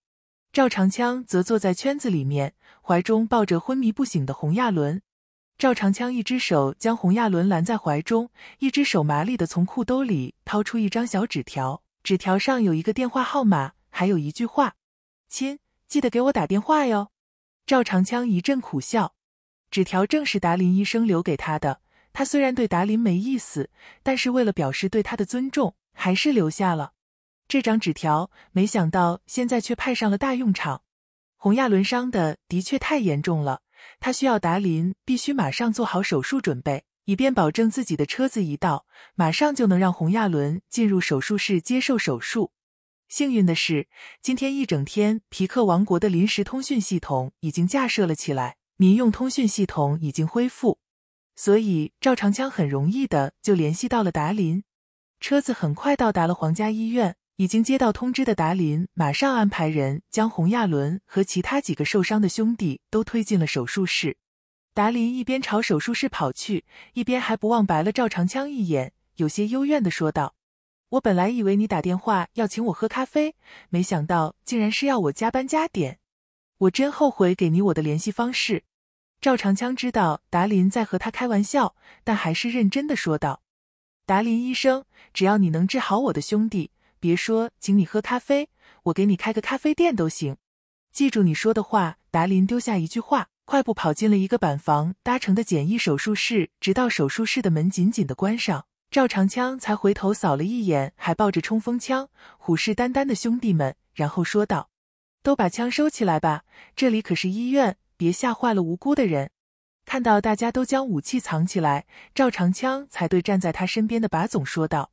赵长枪则坐在圈子里面，怀中抱着昏迷不醒的洪亚伦。赵长枪一只手将洪亚伦拦在怀中，一只手麻利地从裤兜里掏出一张小纸条，纸条上有一个电话号码，还有一句话：“亲。”记得给我打电话哟。赵长枪一阵苦笑。纸条正是达林医生留给他的。他虽然对达林没意思，但是为了表示对他的尊重，还是留下了这张纸条。没想到现在却派上了大用场。洪亚伦伤的的确太严重了，他需要达林必须马上做好手术准备，以便保证自己的车子一到，马上就能让洪亚伦进入手术室接受手术。幸运的是，今天一整天，皮克王国的临时通讯系统已经架设了起来，民用通讯系统已经恢复，所以赵长枪很容易的就联系到了达林。车子很快到达了皇家医院，已经接到通知的达林马上安排人将洪亚伦和其他几个受伤的兄弟都推进了手术室。达林一边朝手术室跑去，一边还不忘白了赵长枪一眼，有些幽怨的说道。我本来以为你打电话要请我喝咖啡，没想到竟然是要我加班加点。我真后悔给你我的联系方式。赵长枪知道达林在和他开玩笑，但还是认真的说道：“达林医生，只要你能治好我的兄弟，别说请你喝咖啡，我给你开个咖啡店都行。记住你说的话。”达林丢下一句话，快步跑进了一个板房搭成的简易手术室，直到手术室的门紧紧的关上。赵长枪才回头扫了一眼还抱着冲锋枪、虎视眈眈的兄弟们，然后说道：“都把枪收起来吧，这里可是医院，别吓坏了无辜的人。”看到大家都将武器藏起来，赵长枪才对站在他身边的把总说道：“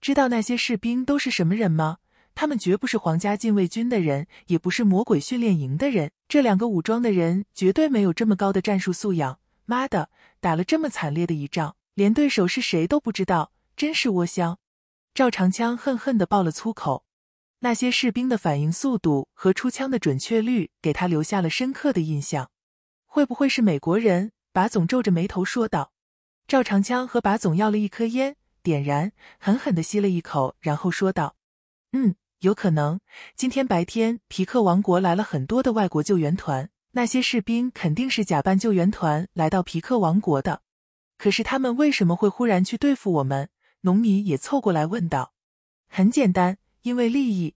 知道那些士兵都是什么人吗？他们绝不是皇家禁卫军的人，也不是魔鬼训练营的人。这两个武装的人绝对没有这么高的战术素养。妈的，打了这么惨烈的一仗。”连对手是谁都不知道，真是窝香！赵长枪恨恨的爆了粗口。那些士兵的反应速度和出枪的准确率给他留下了深刻的印象。会不会是美国人？把总皱着眉头说道。赵长枪和把总要了一颗烟，点燃，狠狠的吸了一口，然后说道：“嗯，有可能。今天白天，皮克王国来了很多的外国救援团，那些士兵肯定是假扮救援团来到皮克王国的。”可是他们为什么会忽然去对付我们？农民也凑过来问道：“很简单，因为利益。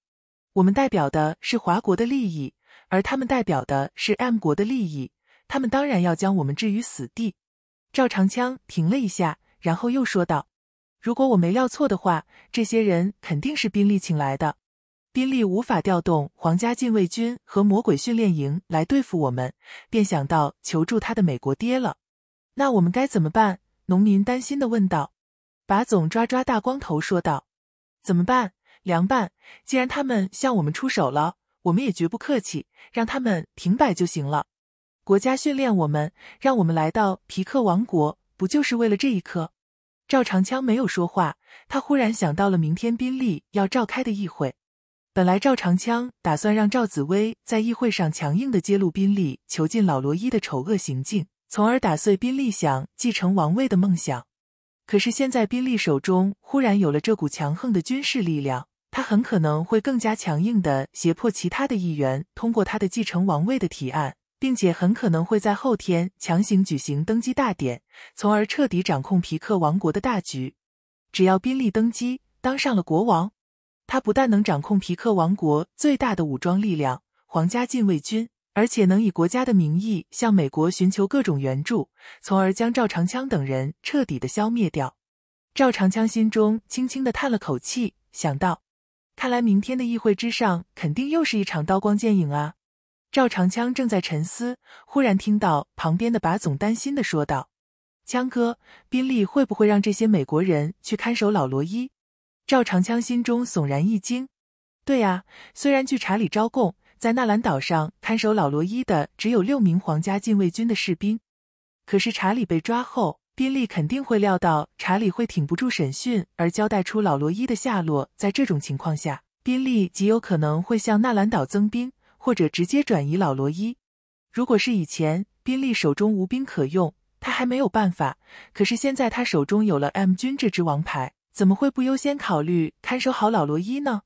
我们代表的是华国的利益，而他们代表的是 M 国的利益，他们当然要将我们置于死地。”赵长枪停了一下，然后又说道：“如果我没料错的话，这些人肯定是宾利请来的。宾利无法调动皇家禁卫军和魔鬼训练营来对付我们，便想到求助他的美国爹了。”那我们该怎么办？农民担心的问道。把总抓抓大光头说道：“怎么办？凉拌！既然他们向我们出手了，我们也绝不客气，让他们停摆就行了。国家训练我们，让我们来到皮克王国，不就是为了这一刻？”赵长枪没有说话，他忽然想到了明天宾利要召开的议会。本来赵长枪打算让赵紫薇在议会上强硬的揭露宾利囚禁老罗伊的丑恶行径。从而打碎宾利想继承王位的梦想。可是现在宾利手中忽然有了这股强横的军事力量，他很可能会更加强硬的胁迫其他的议员通过他的继承王位的提案，并且很可能会在后天强行举行登基大典，从而彻底掌控皮克王国的大局。只要宾利登基当上了国王，他不但能掌控皮克王国最大的武装力量——皇家禁卫军。而且能以国家的名义向美国寻求各种援助，从而将赵长枪等人彻底的消灭掉。赵长枪心中轻轻的叹了口气，想到：看来明天的议会之上，肯定又是一场刀光剑影啊！赵长枪正在沉思，忽然听到旁边的把总担心的说道：“枪哥，宾利会不会让这些美国人去看守老罗伊？”赵长枪心中悚然一惊：“对呀，虽然据查理招供。”在纳兰岛上看守老罗伊的只有六名皇家禁卫军的士兵，可是查理被抓后，宾利肯定会料到查理会挺不住审讯而交代出老罗伊的下落。在这种情况下，宾利极有可能会向纳兰岛增兵，或者直接转移老罗伊。如果是以前，宾利手中无兵可用，他还没有办法；可是现在他手中有了 M 军这支王牌，怎么会不优先考虑看守好老罗伊呢？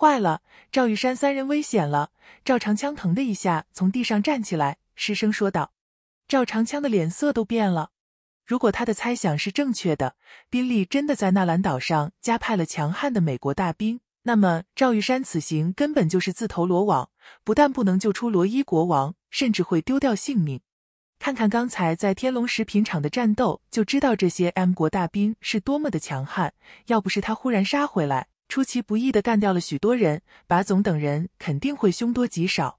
坏了，赵玉山三人危险了！赵长枪疼的一下从地上站起来，失声说道：“赵长枪的脸色都变了。如果他的猜想是正确的，宾利真的在纳兰岛上加派了强悍的美国大兵，那么赵玉山此行根本就是自投罗网，不但不能救出罗伊国王，甚至会丢掉性命。看看刚才在天龙食品厂的战斗，就知道这些 M 国大兵是多么的强悍。要不是他忽然杀回来。”出其不意的干掉了许多人，把总等人肯定会凶多吉少。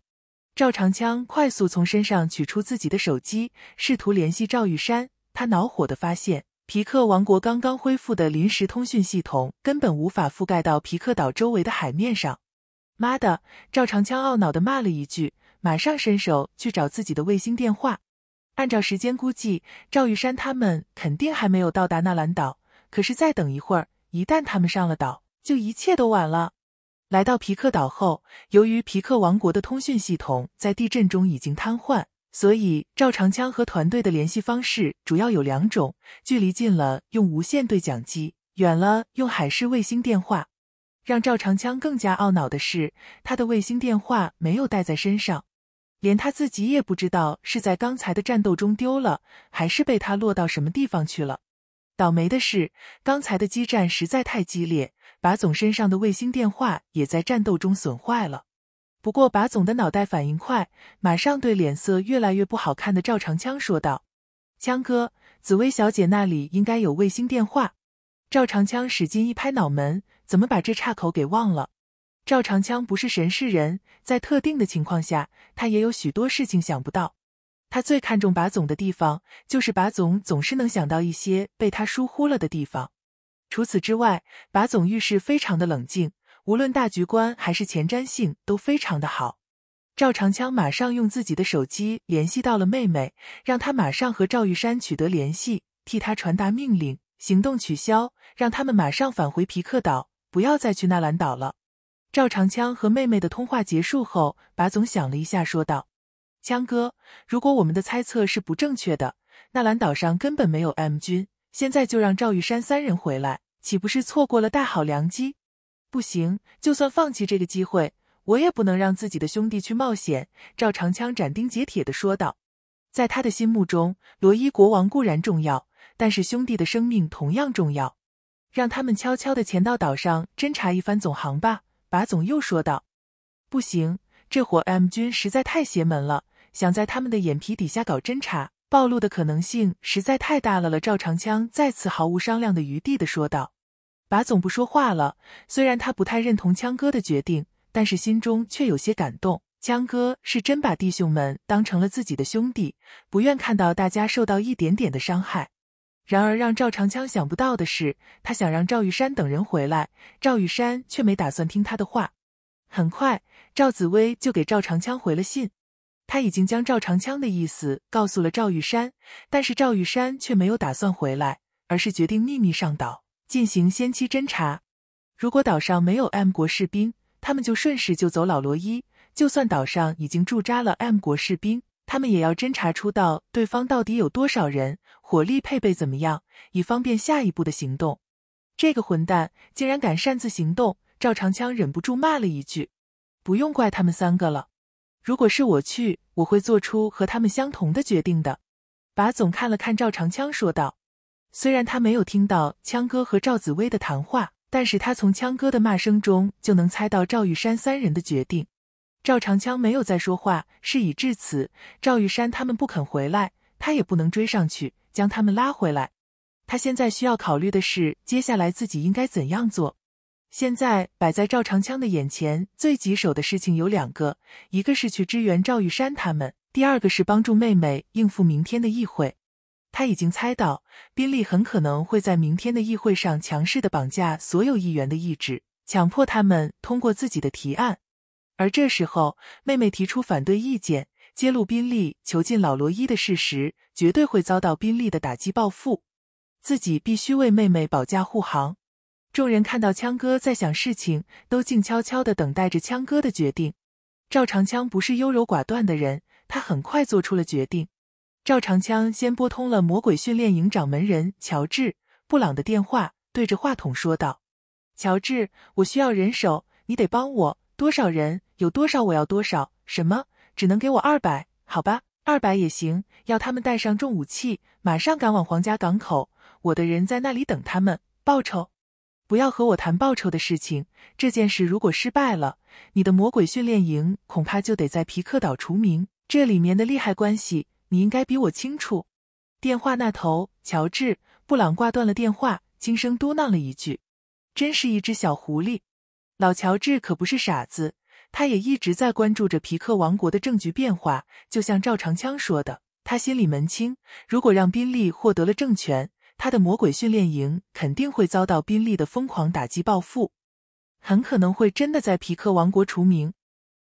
赵长枪快速从身上取出自己的手机，试图联系赵玉山。他恼火的发现，皮克王国刚刚恢复的临时通讯系统根本无法覆盖到皮克岛周围的海面上。妈的！赵长枪懊恼的骂了一句，马上伸手去找自己的卫星电话。按照时间估计，赵玉山他们肯定还没有到达纳兰岛。可是再等一会儿，一旦他们上了岛，就一切都晚了。来到皮克岛后，由于皮克王国的通讯系统在地震中已经瘫痪，所以赵长枪和团队的联系方式主要有两种：距离近了用无线对讲机，远了用海事卫星电话。让赵长枪更加懊恼的是，他的卫星电话没有带在身上，连他自己也不知道是在刚才的战斗中丢了，还是被他落到什么地方去了。倒霉的是，刚才的激战实在太激烈。把总身上的卫星电话也在战斗中损坏了，不过把总的脑袋反应快，马上对脸色越来越不好看的赵长枪说道：“枪哥，紫薇小姐那里应该有卫星电话。”赵长枪使劲一拍脑门：“怎么把这岔口给忘了？”赵长枪不是神是人，在特定的情况下，他也有许多事情想不到。他最看重把总的地方，就是把总总是能想到一些被他疏忽了的地方。除此之外，把总遇事非常的冷静，无论大局观还是前瞻性都非常的好。赵长枪马上用自己的手机联系到了妹妹，让她马上和赵玉山取得联系，替他传达命令，行动取消，让他们马上返回皮克岛，不要再去纳兰岛了。赵长枪和妹妹的通话结束后，把总想了一下，说道：“枪哥，如果我们的猜测是不正确的，纳兰岛上根本没有 M 军。”现在就让赵玉山三人回来，岂不是错过了大好良机？不行，就算放弃这个机会，我也不能让自己的兄弟去冒险。”赵长枪斩钉截铁的说道。在他的心目中，罗伊国王固然重要，但是兄弟的生命同样重要。让他们悄悄的潜到岛上侦查一番总行吧？”把总又说道。“不行，这伙 M 军实在太邪门了，想在他们的眼皮底下搞侦查。”暴露的可能性实在太大了了。赵长枪再次毫无商量的余地的说道：“把总不说话了。虽然他不太认同枪哥的决定，但是心中却有些感动。枪哥是真把弟兄们当成了自己的兄弟，不愿看到大家受到一点点的伤害。”然而让赵长枪想不到的是，他想让赵玉山等人回来，赵玉山却没打算听他的话。很快，赵紫薇就给赵长枪回了信。他已经将赵长枪的意思告诉了赵玉山，但是赵玉山却没有打算回来，而是决定秘密上岛进行先期侦查。如果岛上没有 M 国士兵，他们就顺势救走老罗伊；就算岛上已经驻扎了 M 国士兵，他们也要侦查出到对方到底有多少人，火力配备怎么样，以方便下一步的行动。这个混蛋竟然敢擅自行动！赵长枪忍不住骂了一句：“不用怪他们三个了。”如果是我去，我会做出和他们相同的决定的。”把总看了看赵长枪，说道：“虽然他没有听到枪哥和赵紫薇的谈话，但是他从枪哥的骂声中就能猜到赵玉山三人的决定。”赵长枪没有再说话。事已至此，赵玉山他们不肯回来，他也不能追上去将他们拉回来。他现在需要考虑的是，接下来自己应该怎样做。现在摆在赵长枪的眼前最棘手的事情有两个，一个是去支援赵玉山他们，第二个是帮助妹妹应付明天的议会。他已经猜到，宾利很可能会在明天的议会上强势的绑架所有议员的意志，强迫他们通过自己的提案。而这时候，妹妹提出反对意见，揭露宾利囚禁老罗伊的事实，绝对会遭到宾利的打击报复。自己必须为妹妹保驾护航。众人看到枪哥在想事情，都静悄悄地等待着枪哥的决定。赵长枪不是优柔寡断的人，他很快做出了决定。赵长枪先拨通了魔鬼训练营掌门人乔治·布朗的电话，对着话筒说道：“乔治，我需要人手，你得帮我。多少人？有多少我要多少。什么？只能给我二百？好吧，二百也行。要他们带上重武器，马上赶往皇家港口。我的人在那里等他们。报酬？”不要和我谈报酬的事情。这件事如果失败了，你的魔鬼训练营恐怕就得在皮克岛除名。这里面的利害关系，你应该比我清楚。电话那头，乔治·布朗挂断了电话，轻声嘟囔了一句：“真是一只小狐狸。”老乔治可不是傻子，他也一直在关注着皮克王国的政局变化。就像赵长枪说的，他心里门清。如果让宾利获得了政权，他的魔鬼训练营肯定会遭到宾利的疯狂打击报复，很可能会真的在皮克王国除名。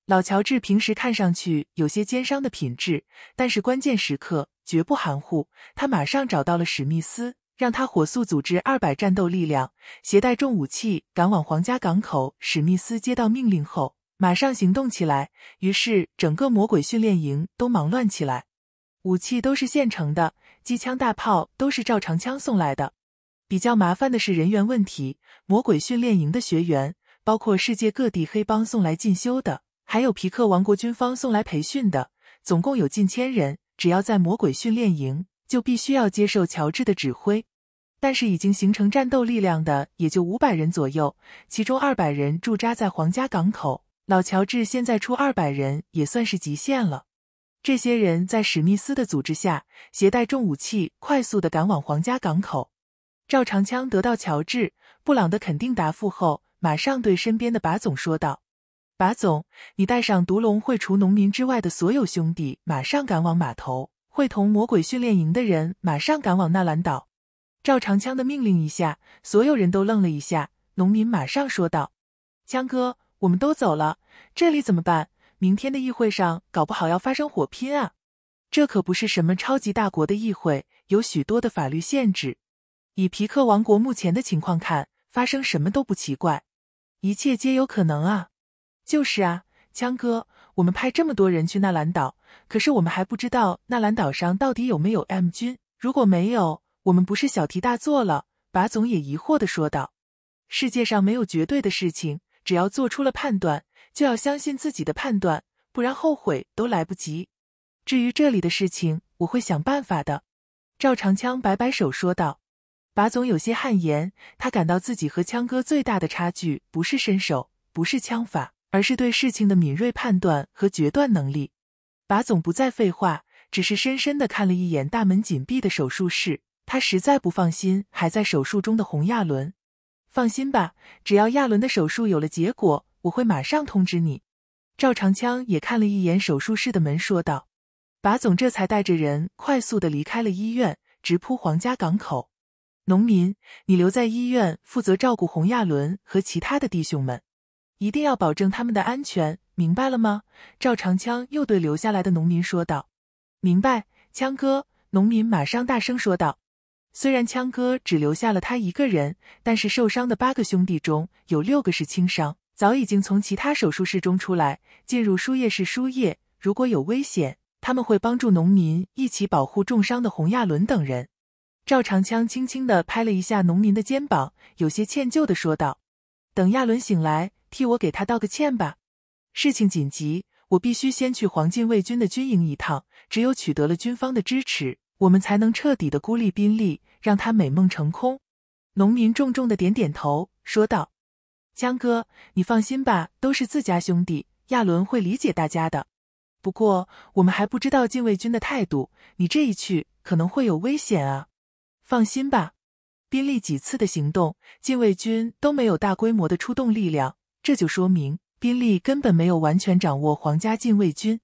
老乔治平时看上去有些奸商的品质，但是关键时刻绝不含糊。他马上找到了史密斯，让他火速组织二百战斗力量，携带重武器赶往皇家港口。史密斯接到命令后，马上行动起来。于是整个魔鬼训练营都忙乱起来，武器都是现成的。机枪、大炮都是照常枪送来的，比较麻烦的是人员问题。魔鬼训练营的学员包括世界各地黑帮送来进修的，还有皮克王国军方送来培训的，总共有近千人。只要在魔鬼训练营，就必须要接受乔治的指挥。但是已经形成战斗力量的也就五百人左右，其中二百人驻扎在皇家港口。老乔治现在出二百人也算是极限了。这些人在史密斯的组织下，携带重武器，快速的赶往皇家港口。赵长枪得到乔治·布朗的肯定答复后，马上对身边的把总说道：“把总，你带上毒龙会除农民之外的所有兄弟，马上赶往码头，会同魔鬼训练营的人马上赶往纳兰岛。”赵长枪的命令一下，所有人都愣了一下。农民马上说道：“枪哥，我们都走了，这里怎么办？”明天的议会上，搞不好要发生火拼啊！这可不是什么超级大国的议会，有许多的法律限制。以皮克王国目前的情况看，发生什么都不奇怪，一切皆有可能啊！就是啊，枪哥，我们派这么多人去纳兰岛，可是我们还不知道纳兰岛上到底有没有 M 军。如果没有，我们不是小题大做了？把总也疑惑的说道：“世界上没有绝对的事情，只要做出了判断。”就要相信自己的判断，不然后悔都来不及。至于这里的事情，我会想办法的。”赵长枪摆摆手说道。把总有些汗颜，他感到自己和枪哥最大的差距不是身手，不是枪法，而是对事情的敏锐判断和决断能力。把总不再废话，只是深深的看了一眼大门紧闭的手术室，他实在不放心还在手术中的洪亚伦。放心吧，只要亚伦的手术有了结果。我会马上通知你。赵长枪也看了一眼手术室的门，说道：“把总这才带着人快速的离开了医院，直扑皇家港口。农民，你留在医院负责照顾洪亚伦和其他的弟兄们，一定要保证他们的安全，明白了吗？”赵长枪又对留下来的农民说道：“明白，枪哥。”农民马上大声说道：“虽然枪哥只留下了他一个人，但是受伤的八个兄弟中有六个是轻伤。”早已经从其他手术室中出来，进入输液室输液。如果有危险，他们会帮助农民一起保护重伤的洪亚伦等人。赵长枪轻轻地拍了一下农民的肩膀，有些歉疚地说道：“等亚伦醒来，替我给他道个歉吧。事情紧急，我必须先去黄禁卫军的军营一趟。只有取得了军方的支持，我们才能彻底的孤立宾利，让他美梦成空。”农民重重的点点头，说道。江哥，你放心吧，都是自家兄弟，亚伦会理解大家的。不过我们还不知道禁卫军的态度，你这一去可能会有危险啊。放心吧，宾利几次的行动，禁卫军都没有大规模的出动力量，这就说明宾利根本没有完全掌握皇家禁卫军。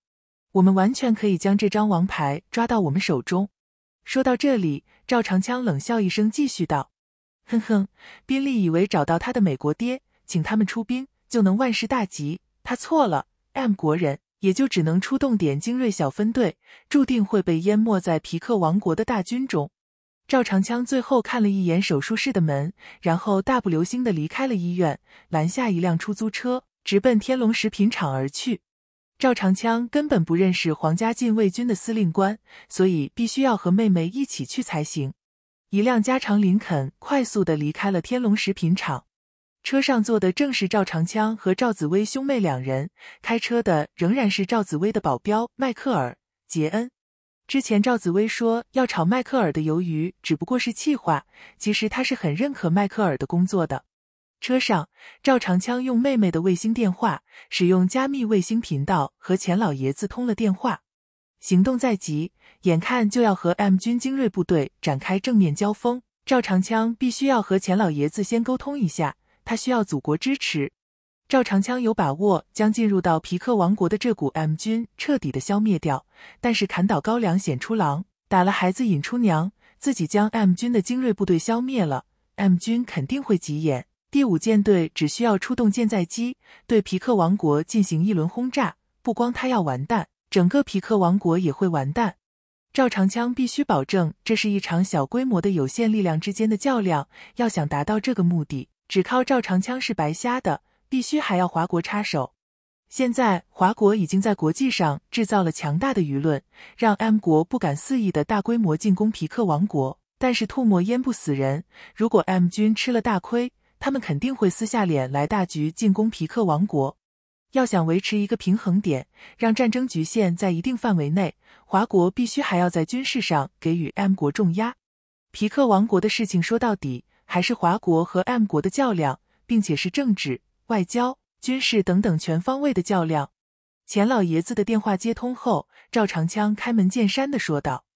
我们完全可以将这张王牌抓到我们手中。说到这里，赵长枪冷笑一声，继续道：“哼哼，宾利以为找到他的美国爹。”请他们出兵，就能万事大吉。他错了，M 国人也就只能出动点精锐小分队，注定会被淹没在皮克王国的大军中。赵长枪最后看了一眼手术室的门，然后大步流星的离开了医院，拦下一辆出租车，直奔天龙食品厂而去。赵长枪根本不认识皇家禁卫军的司令官，所以必须要和妹妹一起去才行。一辆加长林肯快速的离开了天龙食品厂。车上坐的正是赵长枪和赵紫薇兄妹两人，开车的仍然是赵紫薇的保镖迈克尔·杰恩。之前赵紫薇说要炒迈克尔的鱿鱼，只不过是气话，其实他是很认可迈克尔的工作的。车上，赵长枪用妹妹的卫星电话，使用加密卫星频道和钱老爷子通了电话。行动在即，眼看就要和 M 军精锐部队展开正面交锋，赵长枪必须要和钱老爷子先沟通一下。他需要祖国支持。赵长枪有把握将进入到皮克王国的这股 M 军彻底的消灭掉。但是砍倒高粱显出狼，打了孩子引出娘，自己将 M 军的精锐部队消灭了，M 军肯定会急眼。第五舰队只需要出动舰载机，对皮克王国进行一轮轰炸，不光他要完蛋，整个皮克王国也会完蛋。赵长枪必须保证这是一场小规模的有限力量之间的较量。要想达到这个目的。只靠赵长枪是白瞎的，必须还要华国插手。现在华国已经在国际上制造了强大的舆论，让 M 国不敢肆意的大规模进攻皮克王国。但是吐沫淹不死人，如果 M 军吃了大亏，他们肯定会私下脸来大局进攻皮克王国。要想维持一个平衡点，让战争局限在一定范围内，华国必须还要在军事上给予 M 国重压。皮克王国的事情说到底。还是华国和 M 国的较量，并且是政治、外交、军事等等全方位的较量。钱老爷子的电话接通后，赵长枪开门见山的说道：“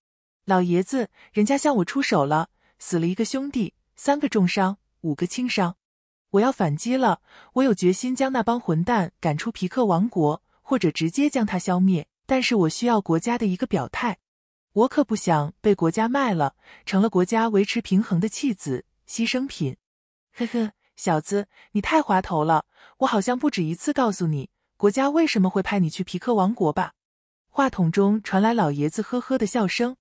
老爷子，人家向我出手了，死了一个兄弟，三个重伤，五个轻伤。我要反击了，我有决心将那帮混蛋赶出皮克王国，或者直接将他消灭。但是我需要国家的一个表态，我可不想被国家卖了，成了国家维持平衡的弃子。”牺牲品，呵呵，小子，你太滑头了。我好像不止一次告诉你，国家为什么会派你去皮克王国吧？话筒中传来老爷子呵呵的笑声。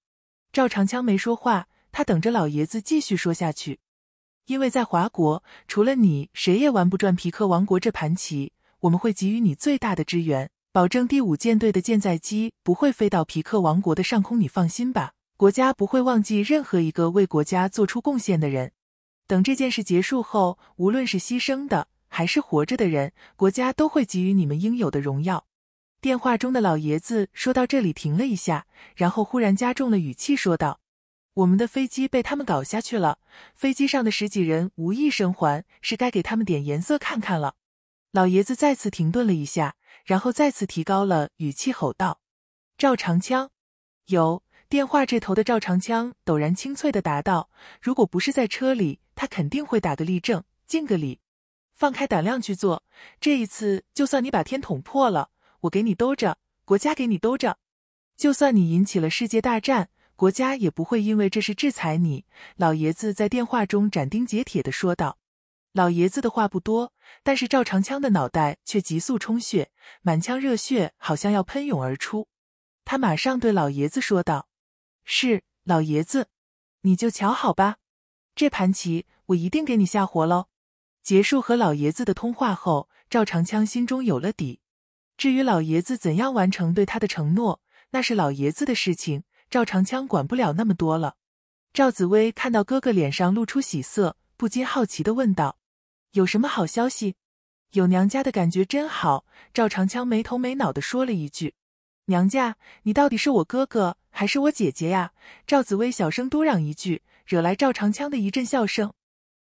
赵长枪没说话，他等着老爷子继续说下去。因为在华国，除了你，谁也玩不转皮克王国这盘棋。我们会给予你最大的支援，保证第五舰队的舰载机不会飞到皮克王国的上空。你放心吧，国家不会忘记任何一个为国家做出贡献的人。等这件事结束后，无论是牺牲的还是活着的人，国家都会给予你们应有的荣耀。电话中的老爷子说到这里停了一下，然后忽然加重了语气说道：“我们的飞机被他们搞下去了，飞机上的十几人无一生还，是该给他们点颜色看看了。”老爷子再次停顿了一下，然后再次提高了语气吼道：“赵长枪，有！”电话这头的赵长枪陡然清脆的答道：“如果不是在车里。”他肯定会打个立正，敬个礼，放开胆量去做。这一次，就算你把天捅破了，我给你兜着，国家给你兜着。就算你引起了世界大战，国家也不会因为这是制裁你。老爷子在电话中斩钉截铁的说道。老爷子的话不多，但是赵长枪的脑袋却急速充血，满腔热血好像要喷涌而出。他马上对老爷子说道：“是，老爷子，你就瞧好吧。”这盘棋我一定给你下活喽！结束和老爷子的通话后，赵长枪心中有了底。至于老爷子怎样完成对他的承诺，那是老爷子的事情，赵长枪管不了那么多了。赵紫薇看到哥哥脸上露出喜色，不禁好奇的问道：“有什么好消息？”有娘家的感觉真好。赵长枪没头没脑的说了一句：“娘家，你到底是我哥哥还是我姐姐呀？”赵紫薇小声嘟嚷一句。惹来赵长枪的一阵笑声。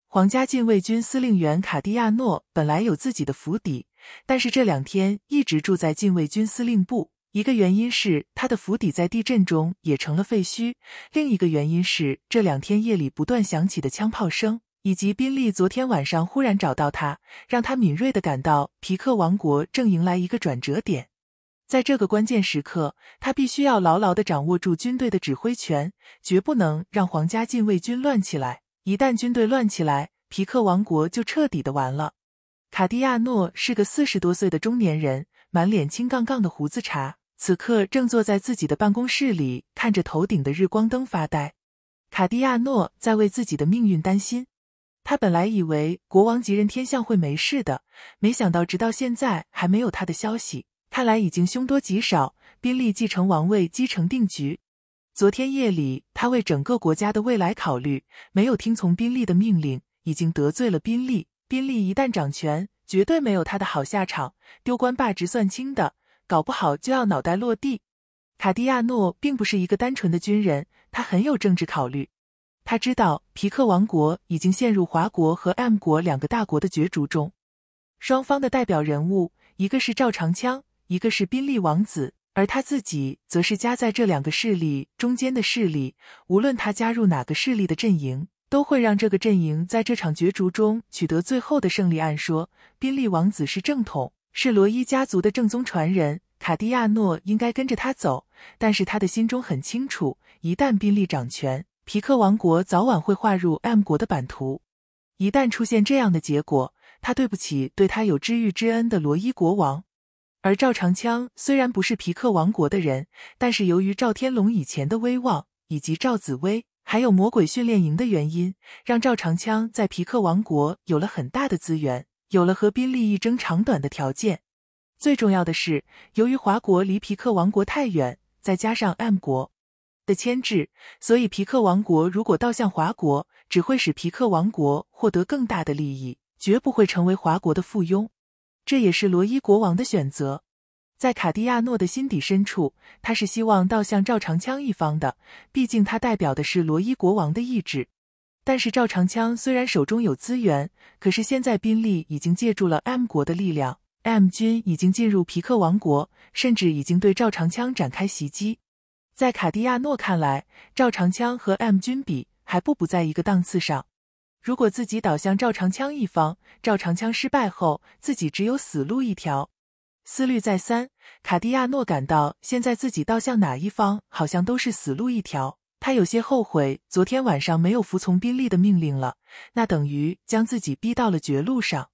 皇家禁卫军司令员卡蒂亚诺本来有自己的府邸，但是这两天一直住在禁卫军司令部。一个原因是他的府邸在地震中也成了废墟，另一个原因是这两天夜里不断响起的枪炮声，以及宾利昨天晚上忽然找到他，让他敏锐的感到皮克王国正迎来一个转折点。在这个关键时刻，他必须要牢牢的掌握住军队的指挥权，绝不能让皇家禁卫军乱起来。一旦军队乱起来，皮克王国就彻底的完了。卡地亚诺是个四十多岁的中年人，满脸青杠杠的胡子茬，此刻正坐在自己的办公室里，看着头顶的日光灯发呆。卡地亚诺在为自己的命运担心。他本来以为国王吉人天相会没事的，没想到直到现在还没有他的消息。看来已经凶多吉少，宾利继承王位几成定局。昨天夜里，他为整个国家的未来考虑，没有听从宾利的命令，已经得罪了宾利。宾利一旦掌权，绝对没有他的好下场，丢官罢职算轻的，搞不好就要脑袋落地。卡地亚诺并不是一个单纯的军人，他很有政治考虑。他知道皮克王国已经陷入华国和 M 国两个大国的角逐中，双方的代表人物一个是赵长枪。一个是宾利王子，而他自己则是夹在这两个势力中间的势力。无论他加入哪个势力的阵营，都会让这个阵营在这场角逐中取得最后的胜利。按说，宾利王子是正统，是罗伊家族的正宗传人，卡蒂亚诺应该跟着他走。但是他的心中很清楚，一旦宾利掌权，皮克王国早晚会划入 M 国的版图。一旦出现这样的结果，他对不起对他有知遇之恩的罗伊国王。而赵长枪虽然不是皮克王国的人，但是由于赵天龙以前的威望，以及赵紫薇，还有魔鬼训练营的原因，让赵长枪在皮克王国有了很大的资源，有了和宾利一争长短的条件。最重要的是，由于华国离皮克王国太远，再加上 M 国的牵制，所以皮克王国如果倒向华国，只会使皮克王国获得更大的利益，绝不会成为华国的附庸。这也是罗伊国王的选择，在卡地亚诺的心底深处，他是希望倒向赵长枪一方的，毕竟他代表的是罗伊国王的意志。但是赵长枪虽然手中有资源，可是现在宾利已经借助了 M 国的力量，M 军已经进入皮克王国，甚至已经对赵长枪展开袭击。在卡地亚诺看来，赵长枪和 M 军比还不不在一个档次上。如果自己倒向赵长枪一方，赵长枪失败后，自己只有死路一条。思虑再三，卡蒂亚诺感到现在自己倒向哪一方，好像都是死路一条。他有些后悔昨天晚上没有服从宾利的命令了，那等于将自己逼到了绝路上。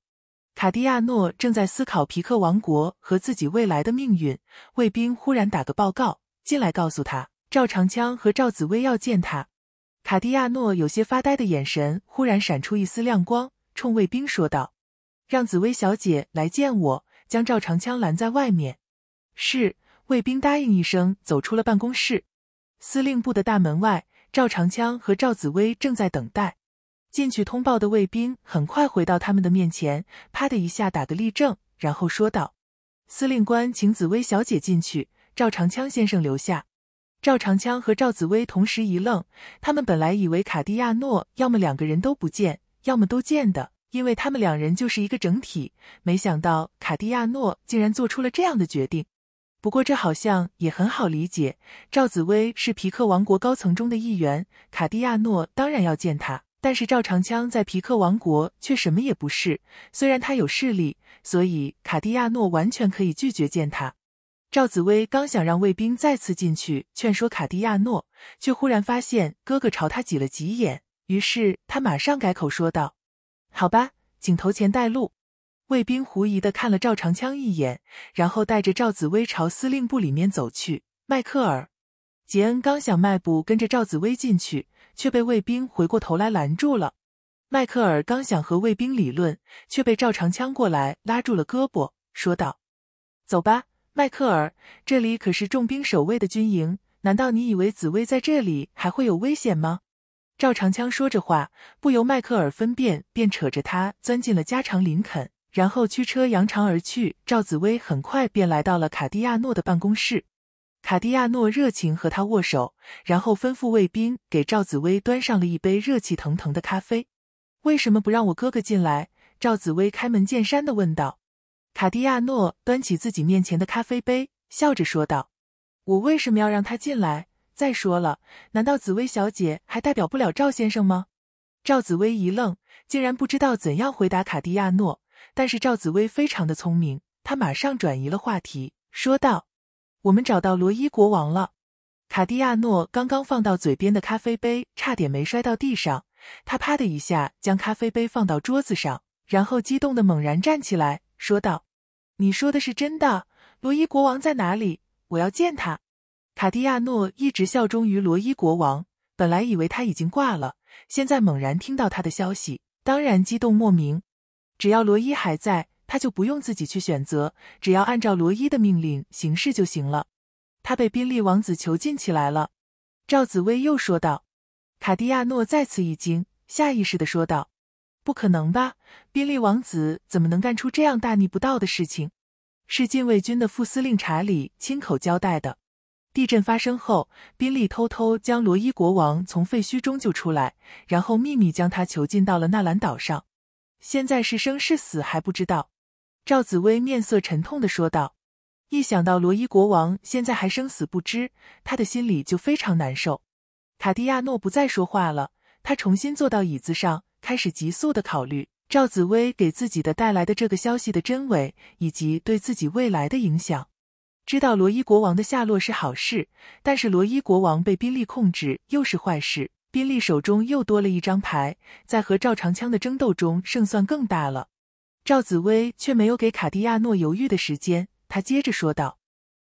卡蒂亚诺正在思考皮克王国和自己未来的命运，卫兵忽然打个报告进来，告诉他赵长枪和赵紫薇要见他。卡蒂亚诺有些发呆的眼神忽然闪出一丝亮光，冲卫兵说道：“让紫薇小姐来见我，将赵长枪拦在外面。”是卫兵答应一声，走出了办公室。司令部的大门外，赵长枪和赵紫薇正在等待。进去通报的卫兵很快回到他们的面前，啪的一下打个立正，然后说道：“司令官，请紫薇小姐进去，赵长枪先生留下。”赵长枪和赵紫薇同时一愣，他们本来以为卡地亚诺要么两个人都不见，要么都见的，因为他们两人就是一个整体。没想到卡地亚诺竟然做出了这样的决定。不过这好像也很好理解，赵紫薇是皮克王国高层中的一员，卡地亚诺当然要见他。但是赵长枪在皮克王国却什么也不是，虽然他有势力，所以卡地亚诺完全可以拒绝见他。赵紫薇刚想让卫兵再次进去劝说卡蒂亚诺，却忽然发现哥哥朝他挤了挤眼，于是他马上改口说道：“好吧，请头前带路。”卫兵狐疑的看了赵长枪一眼，然后带着赵紫薇朝司令部里面走去。迈克尔、杰恩刚想迈步跟着赵紫薇进去，却被卫兵回过头来拦住了。迈克尔刚想和卫兵理论，却被赵长枪过来拉住了胳膊，说道：“走吧。”迈克尔，这里可是重兵守卫的军营，难道你以为紫薇在这里还会有危险吗？赵长枪说着话，不由迈克尔分辨，便扯着他钻进了加长林肯，然后驱车扬长而去。赵紫薇很快便来到了卡地亚诺的办公室，卡地亚诺热情和他握手，然后吩咐卫兵给赵紫薇端上了一杯热气腾腾的咖啡。为什么不让我哥哥进来？赵紫薇开门见山的问道。卡蒂亚诺端起自己面前的咖啡杯，笑着说道：“我为什么要让他进来？再说了，难道紫薇小姐还代表不了赵先生吗？”赵紫薇一愣，竟然不知道怎样回答卡蒂亚诺。但是赵紫薇非常的聪明，她马上转移了话题，说道：“我们找到罗伊国王了。”卡蒂亚诺刚刚放到嘴边的咖啡杯差点没摔到地上，他啪的一下将咖啡杯放到桌子上，然后激动的猛然站起来，说道。你说的是真的？罗伊国王在哪里？我要见他。卡蒂亚诺一直效忠于罗伊国王，本来以为他已经挂了，现在猛然听到他的消息，当然激动莫名。只要罗伊还在，他就不用自己去选择，只要按照罗伊的命令行事就行了。他被宾利王子囚禁起来了。赵紫薇又说道。卡蒂亚诺再次一惊，下意识的说道。不可能吧！宾利王子怎么能干出这样大逆不道的事情？是禁卫军的副司令查理亲口交代的。地震发生后，宾利偷偷将罗伊国王从废墟中救出来，然后秘密将他囚禁到了纳兰岛上。现在是生是死还不知道。赵紫薇面色沉痛的说道：“一想到罗伊国王现在还生死不知，他的心里就非常难受。”卡蒂亚诺不再说话了，他重新坐到椅子上。开始急速的考虑赵紫薇给自己的带来的这个消息的真伪，以及对自己未来的影响。知道罗伊国王的下落是好事，但是罗伊国王被宾利控制又是坏事。宾利手中又多了一张牌，在和赵长枪的争斗中胜算更大了。赵紫薇却没有给卡地亚诺犹豫的时间，他接着说道：“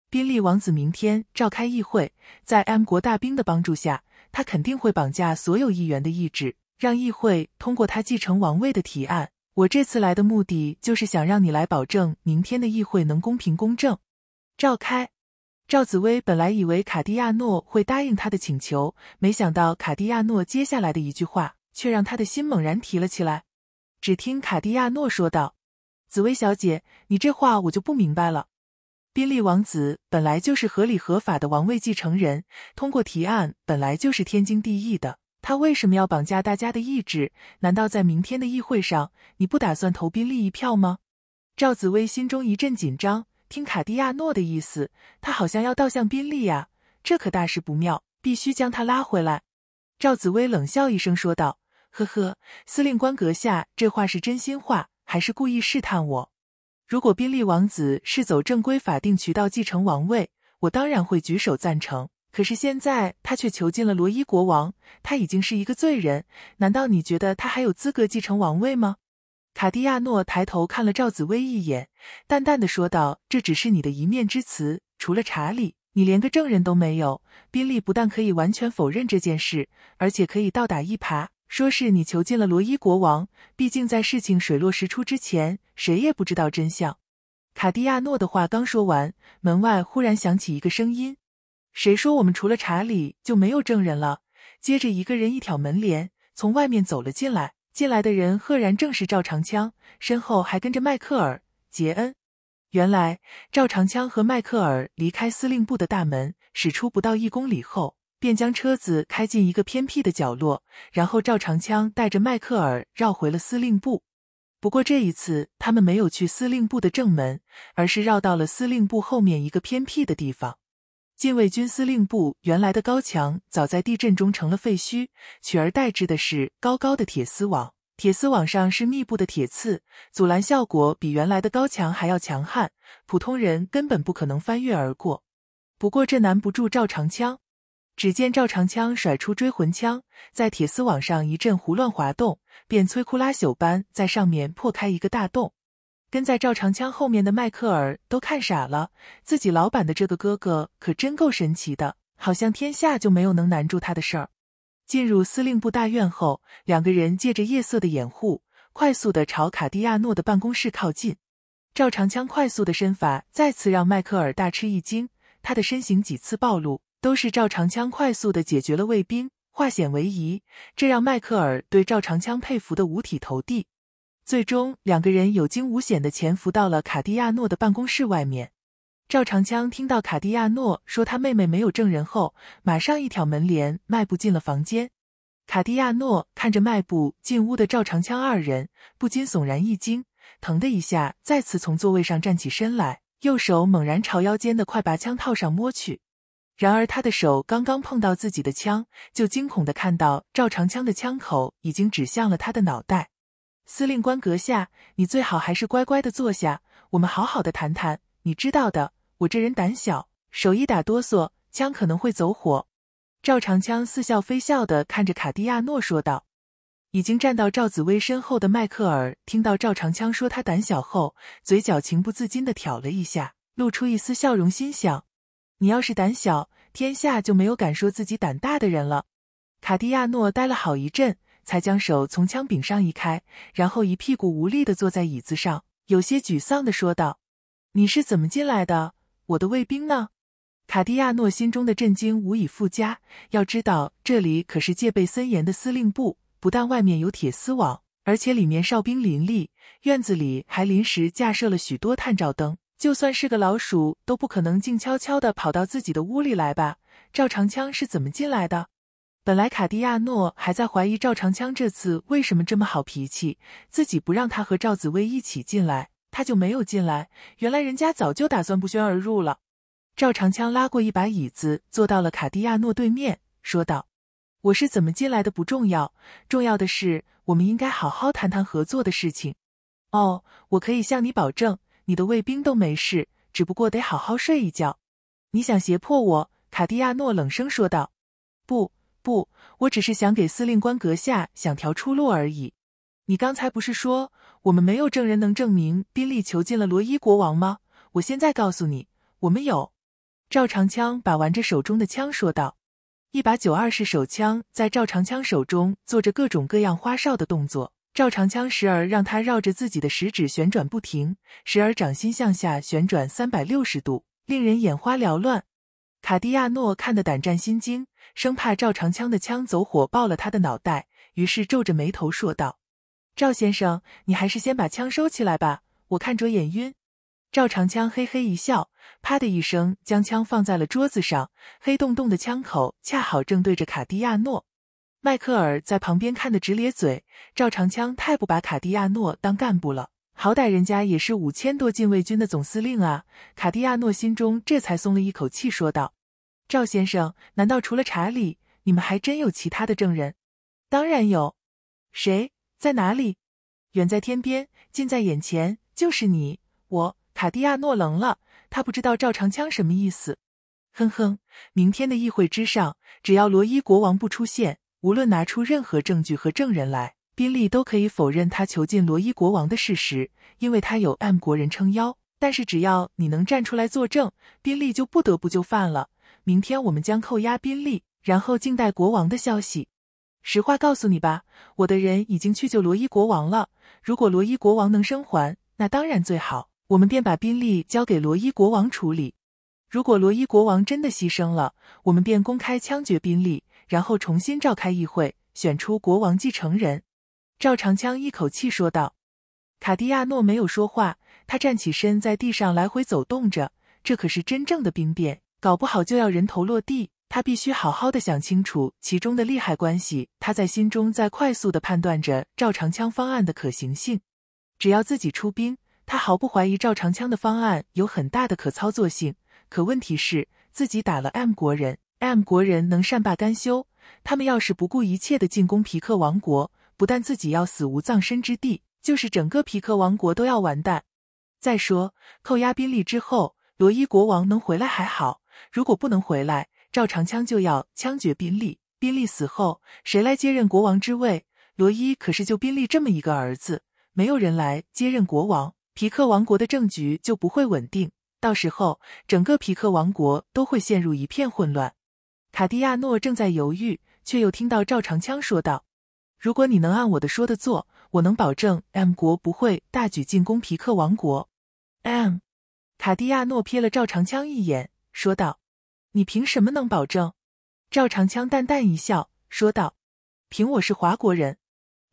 宾利王子明天召开议会，在 M 国大兵的帮助下，他肯定会绑架所有议员的意志。”让议会通过他继承王位的提案。我这次来的目的就是想让你来保证明天的议会能公平公正。赵开，赵紫薇本来以为卡蒂亚诺会答应他的请求，没想到卡蒂亚诺接下来的一句话却让他的心猛然提了起来。只听卡蒂亚诺说道：“紫薇小姐，你这话我就不明白了。宾利王子本来就是合理合法的王位继承人，通过提案本来就是天经地义的。”他为什么要绑架大家的意志？难道在明天的议会上，你不打算投宾利一票吗？赵紫薇心中一阵紧张。听卡地亚诺的意思，他好像要倒向宾利呀，这可大事不妙，必须将他拉回来。赵紫薇冷笑一声说道：“呵呵，司令官阁下，这话是真心话，还是故意试探我？如果宾利王子是走正规法定渠道继承王位，我当然会举手赞成。”可是现在他却囚禁了罗伊国王，他已经是一个罪人，难道你觉得他还有资格继承王位吗？卡蒂亚诺抬头看了赵紫薇一眼，淡淡的说道：“这只是你的一面之词，除了查理，你连个证人都没有。宾利不但可以完全否认这件事，而且可以倒打一耙，说是你囚禁了罗伊国王。毕竟在事情水落石出之前，谁也不知道真相。”卡蒂亚诺的话刚说完，门外忽然响起一个声音。谁说我们除了查理就没有证人了？接着，一个人一挑门帘，从外面走了进来。进来的人赫然正是赵长枪，身后还跟着迈克尔、杰恩。原来，赵长枪和迈克尔离开司令部的大门，驶出不到一公里后，便将车子开进一个偏僻的角落，然后赵长枪带着迈克尔绕回了司令部。不过这一次，他们没有去司令部的正门，而是绕到了司令部后面一个偏僻的地方。禁卫军司令部原来的高墙早在地震中成了废墟，取而代之的是高高的铁丝网，铁丝网上是密布的铁刺，阻拦效果比原来的高墙还要强悍，普通人根本不可能翻越而过。不过这难不住赵长枪，只见赵长枪甩出追魂枪，在铁丝网上一阵胡乱滑动，便摧枯拉朽般在上面破开一个大洞。跟在赵长枪后面的迈克尔都看傻了，自己老板的这个哥哥可真够神奇的，好像天下就没有能难住他的事儿。进入司令部大院后，两个人借着夜色的掩护，快速的朝卡地亚诺的办公室靠近。赵长枪快速的身法再次让迈克尔大吃一惊，他的身形几次暴露，都是赵长枪快速的解决了卫兵，化险为夷，这让迈克尔对赵长枪佩服的五体投地。最终，两个人有惊无险的潜伏到了卡地亚诺的办公室外面。赵长枪听到卡地亚诺说他妹妹没有证人后，马上一挑门帘，迈步进了房间。卡地亚诺看着迈步进屋的赵长枪二人，不禁悚然一惊，腾的一下再次从座位上站起身来，右手猛然朝腰间的快拔枪套上摸去。然而，他的手刚刚碰到自己的枪，就惊恐的看到赵长枪的枪口已经指向了他的脑袋。司令官阁下，你最好还是乖乖的坐下，我们好好的谈谈。你知道的，我这人胆小，手一打哆嗦，枪可能会走火。赵长枪似笑非笑的看着卡地亚诺说道。已经站到赵紫薇身后的迈克尔听到赵长枪说他胆小后，嘴角情不自禁的挑了一下，露出一丝笑容，心想：你要是胆小，天下就没有敢说自己胆大的人了。卡地亚诺呆了好一阵。才将手从枪柄上移开，然后一屁股无力的坐在椅子上，有些沮丧的说道：“你是怎么进来的？我的卫兵呢？”卡地亚诺心中的震惊无以复加。要知道，这里可是戒备森严的司令部，不但外面有铁丝网，而且里面哨兵林立，院子里还临时架设了许多探照灯。就算是个老鼠，都不可能静悄悄的跑到自己的屋里来吧？赵长枪是怎么进来的？本来卡地亚诺还在怀疑赵长枪这次为什么这么好脾气，自己不让他和赵紫薇一起进来，他就没有进来。原来人家早就打算不宣而入了。赵长枪拉过一把椅子，坐到了卡地亚诺对面，说道：“我是怎么进来的不重要，重要的是我们应该好好谈谈合作的事情。”哦，我可以向你保证，你的卫兵都没事，只不过得好好睡一觉。你想胁迫我？”卡地亚诺冷声说道，“不。”不，我只是想给司令官阁下想条出路而已。你刚才不是说我们没有证人能证明宾利囚禁了罗伊国王吗？我现在告诉你，我们有。赵长枪把玩着手中的枪说道：“一把九二式手枪在赵长枪手中做着各种各样花哨的动作。赵长枪时而让他绕着自己的食指旋转不停，时而掌心向下旋转三百六十度，令人眼花缭乱。”卡地亚诺看得胆战心惊。生怕赵长枪的枪走火爆了他的脑袋，于是皱着眉头说道：“赵先生，你还是先把枪收起来吧，我看着眼晕。”赵长枪嘿嘿一笑，啪的一声将枪放在了桌子上，黑洞洞的枪口恰好正对着卡地亚诺。迈克尔在旁边看得直咧嘴，赵长枪太不把卡地亚诺当干部了，好歹人家也是五千多禁卫军的总司令啊！卡地亚诺心中这才松了一口气，说道。赵先生，难道除了查理，你们还真有其他的证人？当然有，谁在哪里？远在天边，近在眼前，就是你。我卡地亚诺愣了，他不知道赵长枪什么意思。哼哼，明天的议会之上，只要罗伊国王不出现，无论拿出任何证据和证人来，宾利都可以否认他囚禁罗伊国王的事实，因为他有 M 国人撑腰。但是只要你能站出来作证，宾利就不得不就范了。明天我们将扣押宾利，然后静待国王的消息。实话告诉你吧，我的人已经去救罗伊国王了。如果罗伊国王能生还，那当然最好，我们便把宾利交给罗伊国王处理；如果罗伊国王真的牺牲了，我们便公开枪决宾利，然后重新召开议会，选出国王继承人。赵长枪一口气说道。卡迪亚诺没有说话，他站起身，在地上来回走动着。这可是真正的兵变。搞不好就要人头落地，他必须好好的想清楚其中的利害关系。他在心中在快速的判断着赵长枪方案的可行性。只要自己出兵，他毫不怀疑赵长枪的方案有很大的可操作性。可问题是，自己打了 M 国人，M 国人能善罢甘休？他们要是不顾一切的进攻皮克王国，不但自己要死无葬身之地，就是整个皮克王国都要完蛋。再说，扣押宾利之后，罗伊国王能回来还好。如果不能回来，赵长枪就要枪决宾利。宾利死后，谁来接任国王之位？罗伊可是就宾利这么一个儿子，没有人来接任国王，皮克王国的政局就不会稳定。到时候，整个皮克王国都会陷入一片混乱。卡蒂亚诺正在犹豫，却又听到赵长枪说道：“如果你能按我的说的做，我能保证 M 国不会大举进攻皮克王国。”M，卡蒂亚诺瞥了赵长枪一眼。说道：“你凭什么能保证？”赵长枪淡淡一笑，说道：“凭我是华国人。”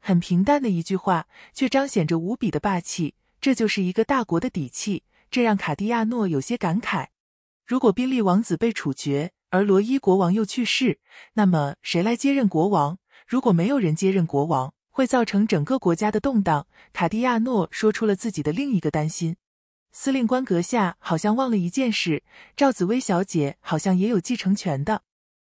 很平淡的一句话，却彰显着无比的霸气。这就是一个大国的底气。这让卡地亚诺有些感慨。如果宾利王子被处决，而罗伊国王又去世，那么谁来接任国王？如果没有人接任国王，会造成整个国家的动荡。卡地亚诺说出了自己的另一个担心。司令官阁下，好像忘了一件事，赵紫薇小姐好像也有继承权的。”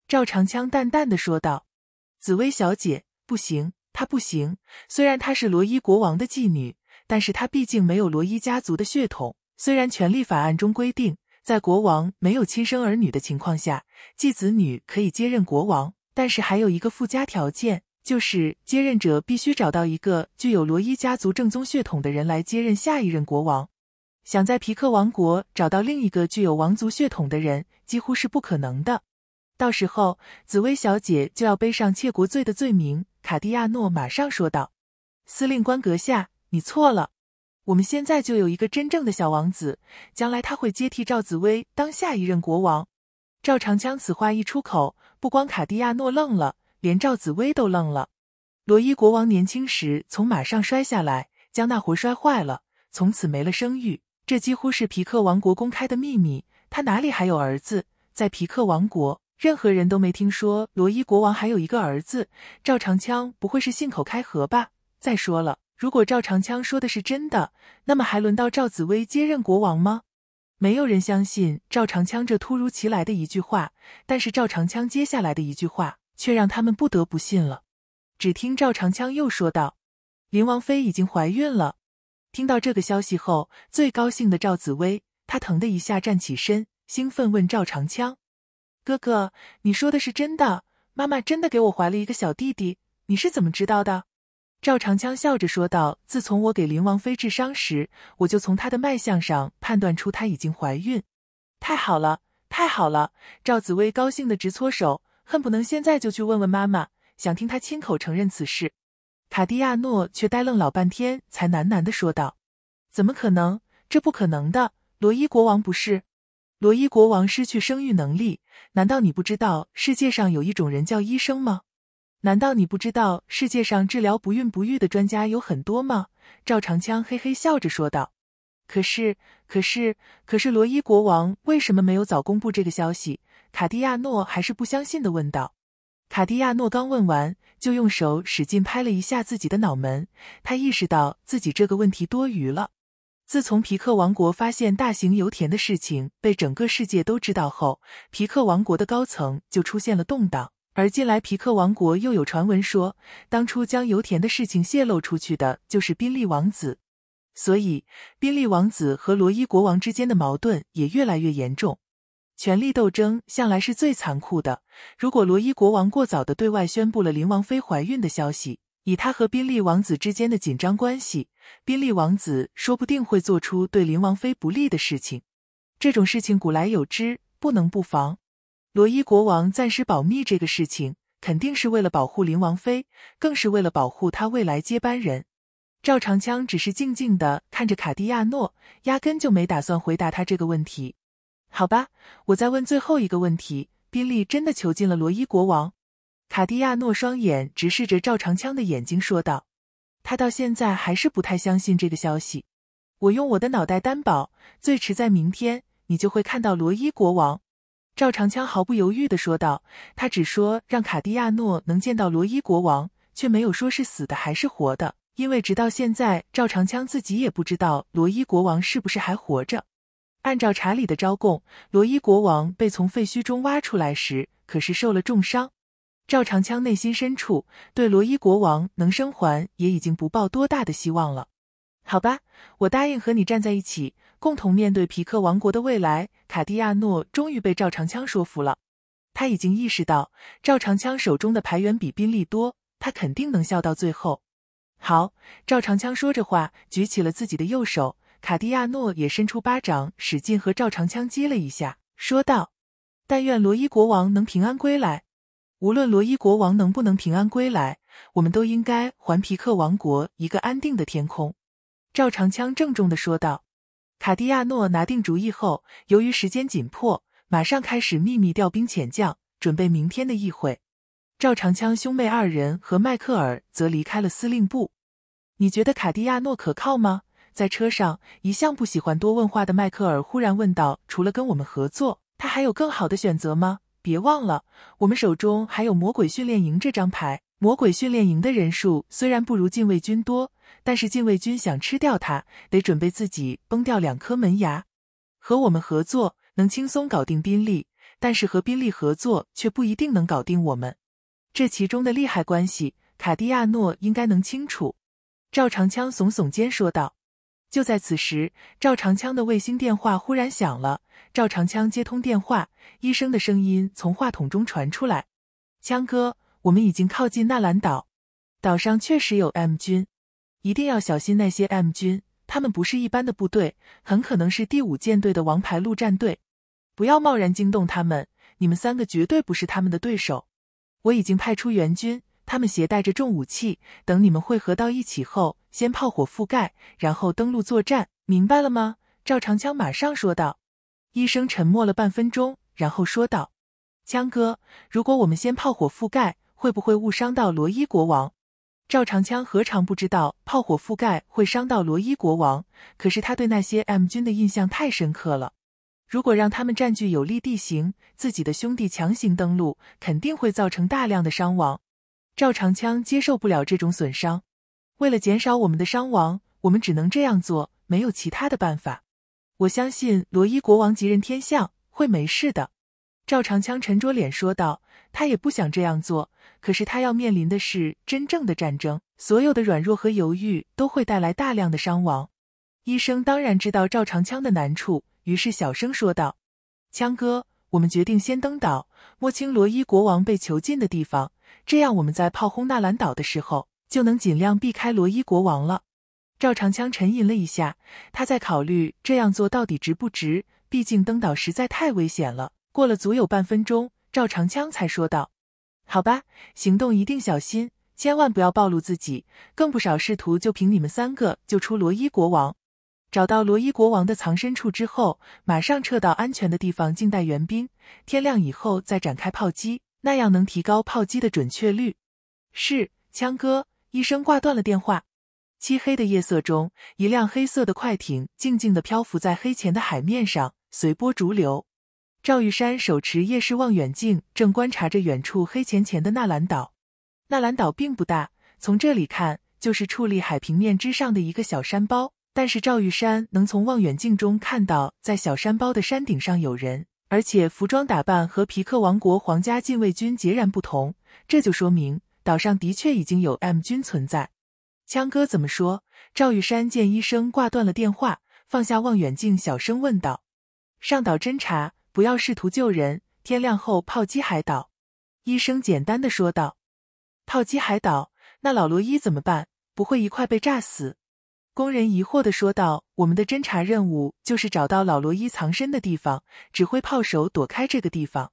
赵长枪淡淡的说道。“紫薇小姐不行，她不行。虽然她是罗伊国王的继女，但是她毕竟没有罗伊家族的血统。虽然权力法案中规定，在国王没有亲生儿女的情况下，继子女可以接任国王，但是还有一个附加条件，就是接任者必须找到一个具有罗伊家族正宗血统的人来接任下一任国王。”想在皮克王国找到另一个具有王族血统的人，几乎是不可能的。到时候，紫薇小姐就要背上窃国罪的罪名。卡蒂亚诺马上说道：“司令官阁下，你错了。我们现在就有一个真正的小王子，将来他会接替赵紫薇当下一任国王。”赵长枪此话一出口，不光卡蒂亚诺愣了，连赵紫薇都愣了。罗伊国王年轻时从马上摔下来，将那活摔坏了，从此没了生育。这几乎是皮克王国公开的秘密，他哪里还有儿子？在皮克王国，任何人都没听说罗伊国王还有一个儿子。赵长枪不会是信口开河吧？再说了，如果赵长枪说的是真的，那么还轮到赵紫薇接任国王吗？没有人相信赵长枪这突如其来的一句话，但是赵长枪接下来的一句话却让他们不得不信了。只听赵长枪又说道：“林王妃已经怀孕了。”听到这个消息后，最高兴的赵紫薇，她疼的一下站起身，兴奋问赵长枪：“哥哥，你说的是真的？妈妈真的给我怀了一个小弟弟？你是怎么知道的？”赵长枪笑着说道：“自从我给林王妃治伤时，我就从她的脉象上判断出她已经怀孕。”“太好了，太好了！”赵紫薇高兴的直搓手，恨不能现在就去问问妈妈，想听她亲口承认此事。卡地亚诺却呆愣老半天，才喃喃的说道：“怎么可能？这不可能的！罗伊国王不是？罗伊国王失去生育能力？难道你不知道世界上有一种人叫医生吗？难道你不知道世界上治疗不孕不育的专家有很多吗？”赵长枪嘿嘿笑着说道：“可是，可是，可是罗伊国王为什么没有早公布这个消息？”卡蒂亚诺还是不相信的问道。卡地亚诺刚问完，就用手使劲拍了一下自己的脑门。他意识到自己这个问题多余了。自从皮克王国发现大型油田的事情被整个世界都知道后，皮克王国的高层就出现了动荡。而近来，皮克王国又有传闻说，当初将油田的事情泄露出去的就是宾利王子。所以，宾利王子和罗伊国王之间的矛盾也越来越严重。权力斗争向来是最残酷的。如果罗伊国王过早的对外宣布了林王妃怀孕的消息，以他和宾利王子之间的紧张关系，宾利王子说不定会做出对林王妃不利的事情。这种事情古来有之，不能不防。罗伊国王暂时保密这个事情，肯定是为了保护林王妃，更是为了保护他未来接班人。赵长枪只是静静的看着卡蒂亚诺，压根就没打算回答他这个问题。好吧，我再问最后一个问题：宾利真的囚禁了罗伊国王？卡蒂亚诺双眼直视着赵长枪的眼睛说道：“他到现在还是不太相信这个消息。”“我用我的脑袋担保，最迟在明天，你就会看到罗伊国王。”赵长枪毫不犹豫地说道。他只说让卡蒂亚诺能见到罗伊国王，却没有说是死的还是活的，因为直到现在，赵长枪自己也不知道罗伊国王是不是还活着。按照查理的招供，罗伊国王被从废墟中挖出来时可是受了重伤。赵长枪内心深处对罗伊国王能生还也已经不抱多大的希望了。好吧，我答应和你站在一起，共同面对皮克王国的未来。卡蒂亚诺终于被赵长枪说服了，他已经意识到赵长枪手中的牌源比宾利多，他肯定能笑到最后。好，赵长枪说着话，举起了自己的右手。卡蒂亚诺也伸出巴掌，使劲和赵长枪击了一下，说道：“但愿罗伊国王能平安归来。无论罗伊国王能不能平安归来，我们都应该还皮克王国一个安定的天空。”赵长枪郑重的说道。卡蒂亚诺拿定主意后，由于时间紧迫，马上开始秘密调兵遣将，准备明天的议会。赵长枪兄妹二人和迈克尔则离开了司令部。你觉得卡蒂亚诺可靠吗？在车上，一向不喜欢多问话的迈克尔忽然问道：“除了跟我们合作，他还有更好的选择吗？别忘了，我们手中还有魔鬼训练营这张牌。魔鬼训练营的人数虽然不如禁卫军多，但是禁卫军想吃掉他，得准备自己崩掉两颗门牙。和我们合作，能轻松搞定宾利，但是和宾利合作却不一定能搞定我们。这其中的利害关系，卡地亚诺应该能清楚。”赵长枪耸耸肩说道。就在此时，赵长枪的卫星电话忽然响了。赵长枪接通电话，医生的声音从话筒中传出来：“枪哥，我们已经靠近纳兰岛，岛上确实有 M 军，一定要小心那些 M 军，他们不是一般的部队，很可能是第五舰队的王牌陆战队。不要贸然惊动他们，你们三个绝对不是他们的对手。我已经派出援军，他们携带着重武器，等你们汇合到一起后。”先炮火覆盖，然后登陆作战，明白了吗？赵长枪马上说道。医生沉默了半分钟，然后说道：“枪哥，如果我们先炮火覆盖，会不会误伤到罗伊国王？”赵长枪何尝不知道炮火覆盖会伤到罗伊国王？可是他对那些 M 军的印象太深刻了。如果让他们占据有利地形，自己的兄弟强行登陆，肯定会造成大量的伤亡。赵长枪接受不了这种损伤。为了减少我们的伤亡，我们只能这样做，没有其他的办法。我相信罗伊国王吉人天相，会没事的。”赵长枪沉着脸说道。他也不想这样做，可是他要面临的是真正的战争，所有的软弱和犹豫都会带来大量的伤亡。医生当然知道赵长枪的难处，于是小声说道：“枪哥，我们决定先登岛，摸清罗伊国王被囚禁的地方，这样我们在炮轰纳兰岛的时候。”就能尽量避开罗伊国王了。赵长枪沉吟了一下，他在考虑这样做到底值不值，毕竟登岛实在太危险了。过了足有半分钟，赵长枪才说道：“好吧，行动一定小心，千万不要暴露自己，更不少试图就凭你们三个救出罗伊国王。找到罗伊国王的藏身处之后，马上撤到安全的地方静待援兵。天亮以后再展开炮击，那样能提高炮击的准确率。”是，枪哥。医生挂断了电话。漆黑的夜色中，一辆黑色的快艇静静地漂浮在黑前的海面上，随波逐流。赵玉山手持夜视望远镜，正观察着远处黑前前的纳兰岛。纳兰岛并不大，从这里看就是矗立海平面之上的一个小山包。但是赵玉山能从望远镜中看到，在小山包的山顶上有人，而且服装打扮和皮克王国皇家禁卫军截然不同。这就说明。岛上的确已经有 M 军存在，枪哥怎么说？赵玉山见医生挂断了电话，放下望远镜，小声问道：“上岛侦查，不要试图救人。天亮后炮击海岛。”医生简单的说道：“炮击海岛，那老罗伊怎么办？不会一块被炸死？”工人疑惑的说道：“我们的侦查任务就是找到老罗伊藏身的地方，指挥炮手躲开这个地方。”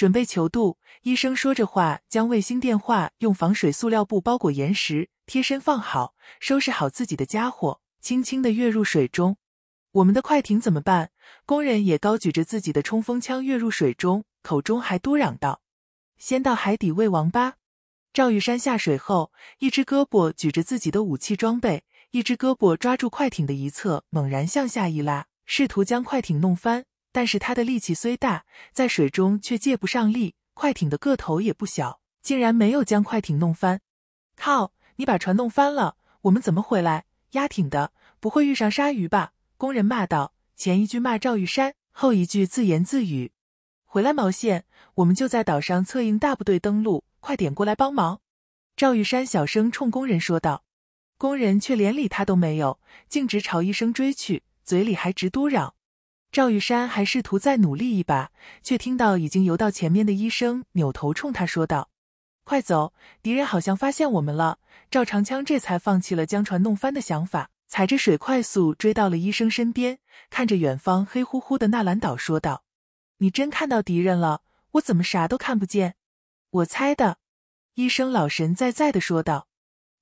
准备求渡，医生说着话，将卫星电话用防水塑料布包裹严实，贴身放好，收拾好自己的家伙，轻轻的跃入水中。我们的快艇怎么办？工人也高举着自己的冲锋枪跃入水中，口中还嘟嚷道：“先到海底喂王八。”赵玉山下水后，一只胳膊举着自己的武器装备，一只胳膊抓住快艇的一侧，猛然向下一拉，试图将快艇弄翻。但是他的力气虽大，在水中却借不上力。快艇的个头也不小，竟然没有将快艇弄翻。靠！你把船弄翻了，我们怎么回来？压艇的不会遇上鲨鱼吧？工人骂道。前一句骂赵玉山，后一句自言自语：“回来毛线，我们就在岛上策应大部队登陆，快点过来帮忙。”赵玉山小声冲工人说道。工人却连理他都没有，径直朝医生追去，嘴里还直嘟嚷。赵玉山还试图再努力一把，却听到已经游到前面的医生扭头冲他说道：“快走，敌人好像发现我们了。”赵长枪这才放弃了将船弄翻的想法，踩着水快速追到了医生身边，看着远方黑乎乎的纳兰岛说道：“你真看到敌人了？我怎么啥都看不见？”“我猜的。”医生老神在在的说道。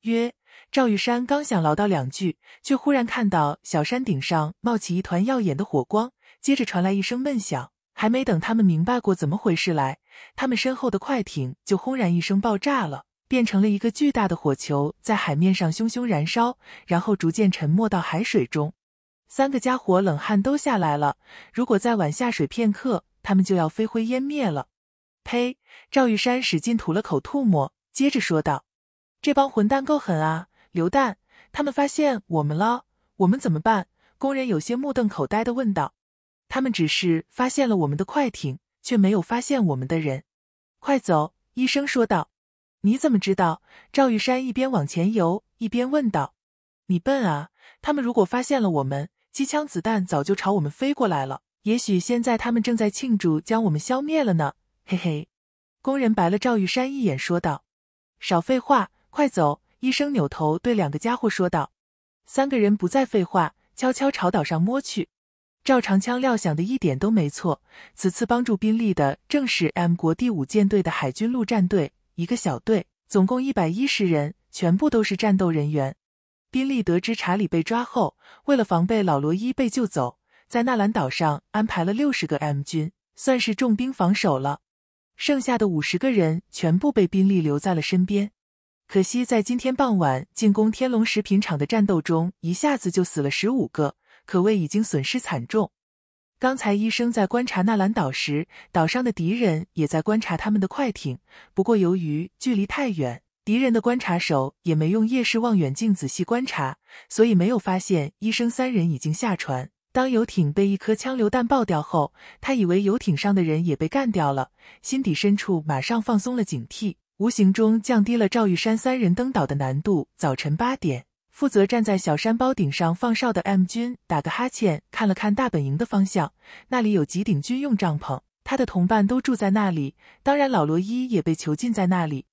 约赵玉山刚想唠叨两句，却忽然看到小山顶上冒起一团耀眼的火光。接着传来一声闷响，还没等他们明白过怎么回事来，他们身后的快艇就轰然一声爆炸了，变成了一个巨大的火球，在海面上熊熊燃烧，然后逐渐沉没到海水中。三个家伙冷汗都下来了，如果再晚下水片刻，他们就要飞灰烟灭了。呸！赵玉山使劲吐了口吐沫，接着说道：“这帮混蛋够狠啊！刘蛋，他们发现我们了，我们怎么办？”工人有些目瞪口呆的问道。他们只是发现了我们的快艇，却没有发现我们的人。快走！”医生说道。“你怎么知道？”赵玉山一边往前游，一边问道。“你笨啊！他们如果发现了我们，机枪子弹早就朝我们飞过来了。也许现在他们正在庆祝将我们消灭了呢。”嘿嘿，工人白了赵玉山一眼，说道：“少废话，快走！”医生扭头对两个家伙说道。三个人不再废话，悄悄朝岛上摸去。赵长枪料想的一点都没错，此次帮助宾利的正是 M 国第五舰队的海军陆战队一个小队，总共一百一十人，全部都是战斗人员。宾利得知查理被抓后，为了防备老罗伊被救走，在纳兰岛上安排了六十个 M 军，算是重兵防守了。剩下的五十个人全部被宾利留在了身边，可惜在今天傍晚进攻天龙食品厂的战斗中，一下子就死了十五个。可谓已经损失惨重。刚才医生在观察纳兰岛时，岛上的敌人也在观察他们的快艇。不过由于距离太远，敌人的观察手也没用夜视望远镜仔细观察，所以没有发现医生三人已经下船。当游艇被一颗枪榴弹爆掉后，他以为游艇上的人也被干掉了，心底深处马上放松了警惕，无形中降低了赵玉山三人登岛的难度。早晨八点。负责站在小山包顶上放哨的 M 军打个哈欠，看了看大本营的方向，那里有几顶军用帐篷，他的同伴都住在那里。当然，老罗伊也被囚禁在那里。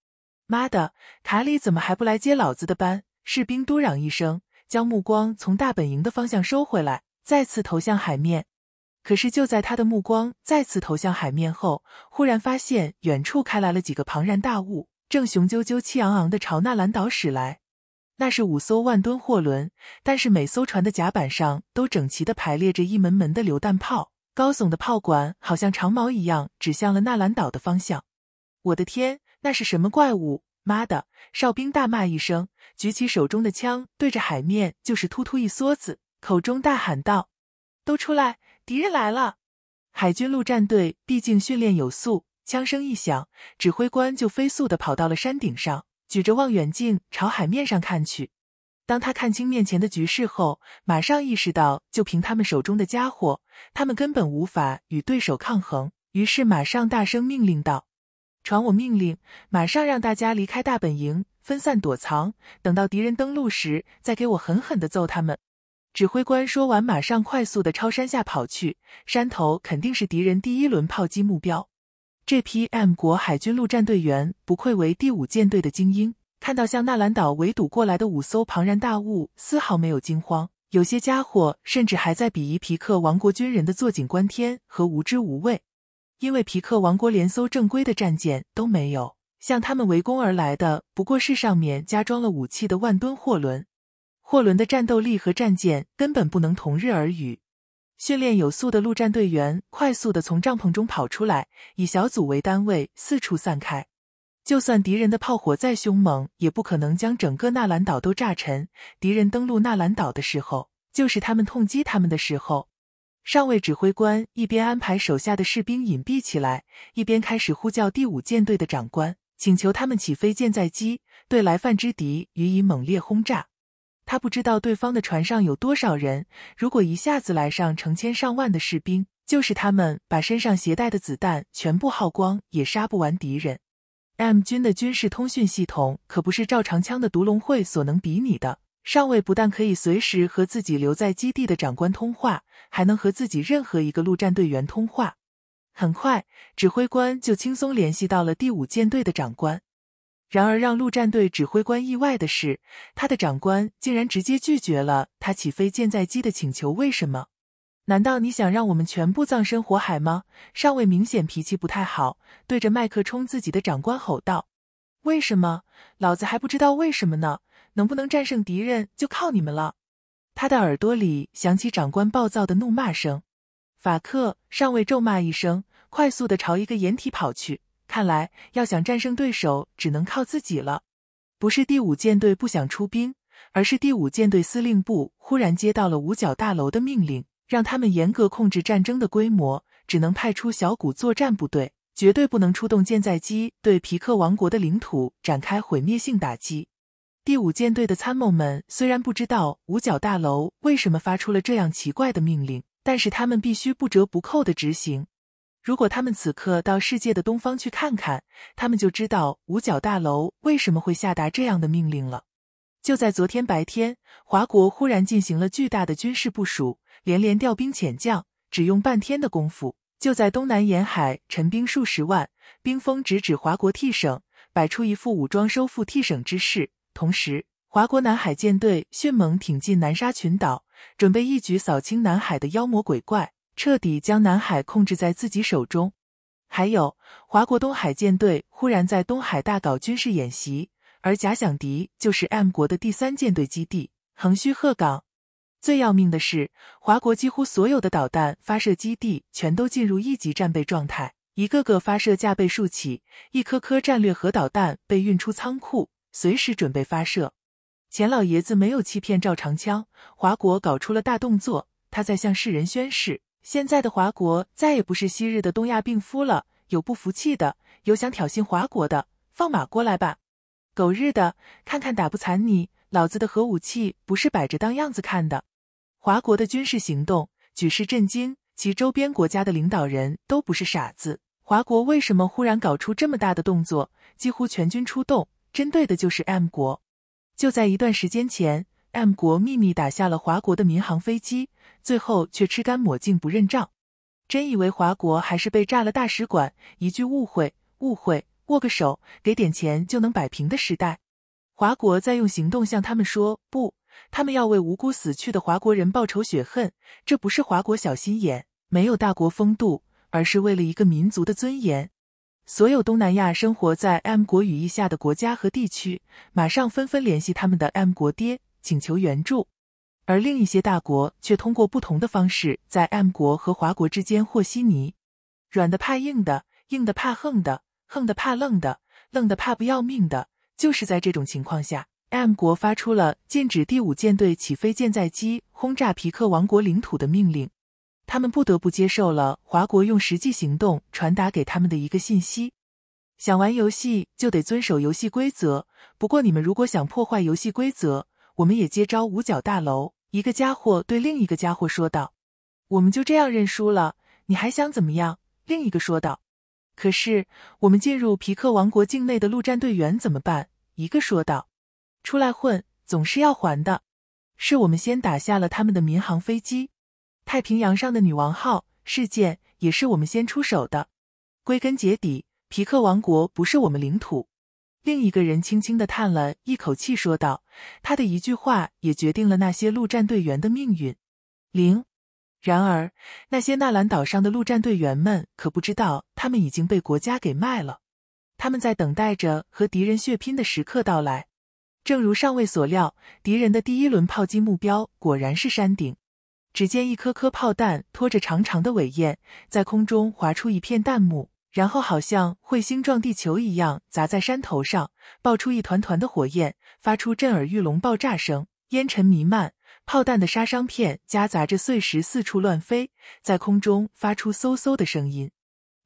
妈的，卡里怎么还不来接老子的班？士兵嘟嚷一声，将目光从大本营的方向收回来，再次投向海面。可是就在他的目光再次投向海面后，忽然发现远处开来了几个庞然大物，正雄赳赳气昂昂的朝纳兰岛驶来。那是五艘万吨货轮，但是每艘船的甲板上都整齐的排列着一门门的榴弹炮，高耸的炮管好像长矛一样指向了纳兰岛的方向。我的天，那是什么怪物？妈的！哨兵大骂一声，举起手中的枪对着海面就是突突一梭子，口中大喊道：“都出来，敌人来了！”海军陆战队毕竟训练有素，枪声一响，指挥官就飞速的跑到了山顶上。举着望远镜朝海面上看去，当他看清面前的局势后，马上意识到就凭他们手中的家伙，他们根本无法与对手抗衡。于是马上大声命令道：“传我命令，马上让大家离开大本营，分散躲藏，等到敌人登陆时，再给我狠狠地揍他们！”指挥官说完，马上快速的朝山下跑去。山头肯定是敌人第一轮炮击目标。这批 M 国海军陆战队员不愧为第五舰队的精英，看到向纳兰岛围堵过来的五艘庞然大物，丝毫没有惊慌。有些家伙甚至还在鄙夷皮克王国军人的坐井观天和无知无畏，因为皮克王国连艘正规的战舰都没有，向他们围攻而来的不过是上面加装了武器的万吨货轮。货轮的战斗力和战舰根本不能同日而语。训练有素的陆战队员快速的从帐篷中跑出来，以小组为单位四处散开。就算敌人的炮火再凶猛，也不可能将整个纳兰岛都炸沉。敌人登陆纳兰岛的时候，就是他们痛击他们的时候。上尉指挥官一边安排手下的士兵隐蔽起来，一边开始呼叫第五舰队的长官，请求他们起飞舰载机，对来犯之敌予以猛烈轰炸。他不知道对方的船上有多少人，如果一下子来上成千上万的士兵，就是他们把身上携带的子弹全部耗光，也杀不完敌人。M 军的军事通讯系统可不是赵长枪的独龙会所能比拟的。上尉不但可以随时和自己留在基地的长官通话，还能和自己任何一个陆战队员通话。很快，指挥官就轻松联系到了第五舰队的长官。然而，让陆战队指挥官意外的是，他的长官竟然直接拒绝了他起飞舰载机的请求。为什么？难道你想让我们全部葬身火海吗？上尉明显脾气不太好，对着麦克冲自己的长官吼道：“为什么？老子还不知道为什么呢！能不能战胜敌人就靠你们了。”他的耳朵里响起长官暴躁的怒骂声。法克上尉咒骂一声，快速的朝一个掩体跑去。看来，要想战胜对手，只能靠自己了。不是第五舰队不想出兵，而是第五舰队司令部忽然接到了五角大楼的命令，让他们严格控制战争的规模，只能派出小股作战部队，绝对不能出动舰载机对皮克王国的领土展开毁灭性打击。第五舰队的参谋们虽然不知道五角大楼为什么发出了这样奇怪的命令，但是他们必须不折不扣的执行。如果他们此刻到世界的东方去看看，他们就知道五角大楼为什么会下达这样的命令了。就在昨天白天，华国忽然进行了巨大的军事部署，连连调兵遣将，只用半天的功夫，就在东南沿海陈兵数十万，兵锋直指华国替省，摆出一副武装收复替省之势。同时，华国南海舰队迅猛挺进南沙群岛，准备一举扫清南海的妖魔鬼怪。彻底将南海控制在自己手中，还有华国东海舰队忽然在东海大搞军事演习，而假想敌就是 M 国的第三舰队基地横须贺港。最要命的是，华国几乎所有的导弹发射基地全都进入一级战备状态，一个个发射架被竖起，一颗颗战略核导弹被运出仓库，随时准备发射。钱老爷子没有欺骗赵长枪，华国搞出了大动作，他在向世人宣誓。现在的华国再也不是昔日的东亚病夫了，有不服气的，有想挑衅华国的，放马过来吧！狗日的，看看打不残你，老子的核武器不是摆着当样子看的。华国的军事行动，举世震惊，其周边国家的领导人都不是傻子。华国为什么忽然搞出这么大的动作，几乎全军出动，针对的就是 M 国。就在一段时间前，M 国秘密打下了华国的民航飞机。最后却吃干抹净不认账，真以为华国还是被炸了大使馆，一句误会误会，握个手给点钱就能摆平的时代？华国在用行动向他们说不，他们要为无辜死去的华国人报仇雪恨，这不是华国小心眼，没有大国风度，而是为了一个民族的尊严。所有东南亚生活在 M 国羽翼下的国家和地区，马上纷纷联系他们的 M 国爹，请求援助。而另一些大国却通过不同的方式在 M 国和华国之间和稀泥，软的怕硬的，硬的怕横的，横的怕愣的，愣的怕不要命的。就是在这种情况下，M 国发出了禁止第五舰队起飞舰载机轰炸皮克王国领土的命令，他们不得不接受了华国用实际行动传达给他们的一个信息：想玩游戏就得遵守游戏规则。不过你们如果想破坏游戏规则，我们也接招。五角大楼。一个家伙对另一个家伙说道：“我们就这样认输了，你还想怎么样？”另一个说道：“可是我们进入皮克王国境内的陆战队员怎么办？”一个说道：“出来混总是要还的，是我们先打下了他们的民航飞机，太平洋上的女王号事件也是我们先出手的。归根结底，皮克王国不是我们领土。”另一个人轻轻地叹了一口气，说道：“他的一句话也决定了那些陆战队员的命运。”零。然而，那些纳兰岛上的陆战队员们可不知道，他们已经被国家给卖了。他们在等待着和敌人血拼的时刻到来。正如上尉所料，敌人的第一轮炮击目标果然是山顶。只见一颗颗炮弹拖着长长的尾焰，在空中划出一片弹幕。然后，好像彗星撞地球一样，砸在山头上，爆出一团团的火焰，发出震耳欲聋爆炸声，烟尘弥漫。炮弹的杀伤片夹杂着碎石四处乱飞，在空中发出嗖嗖的声音。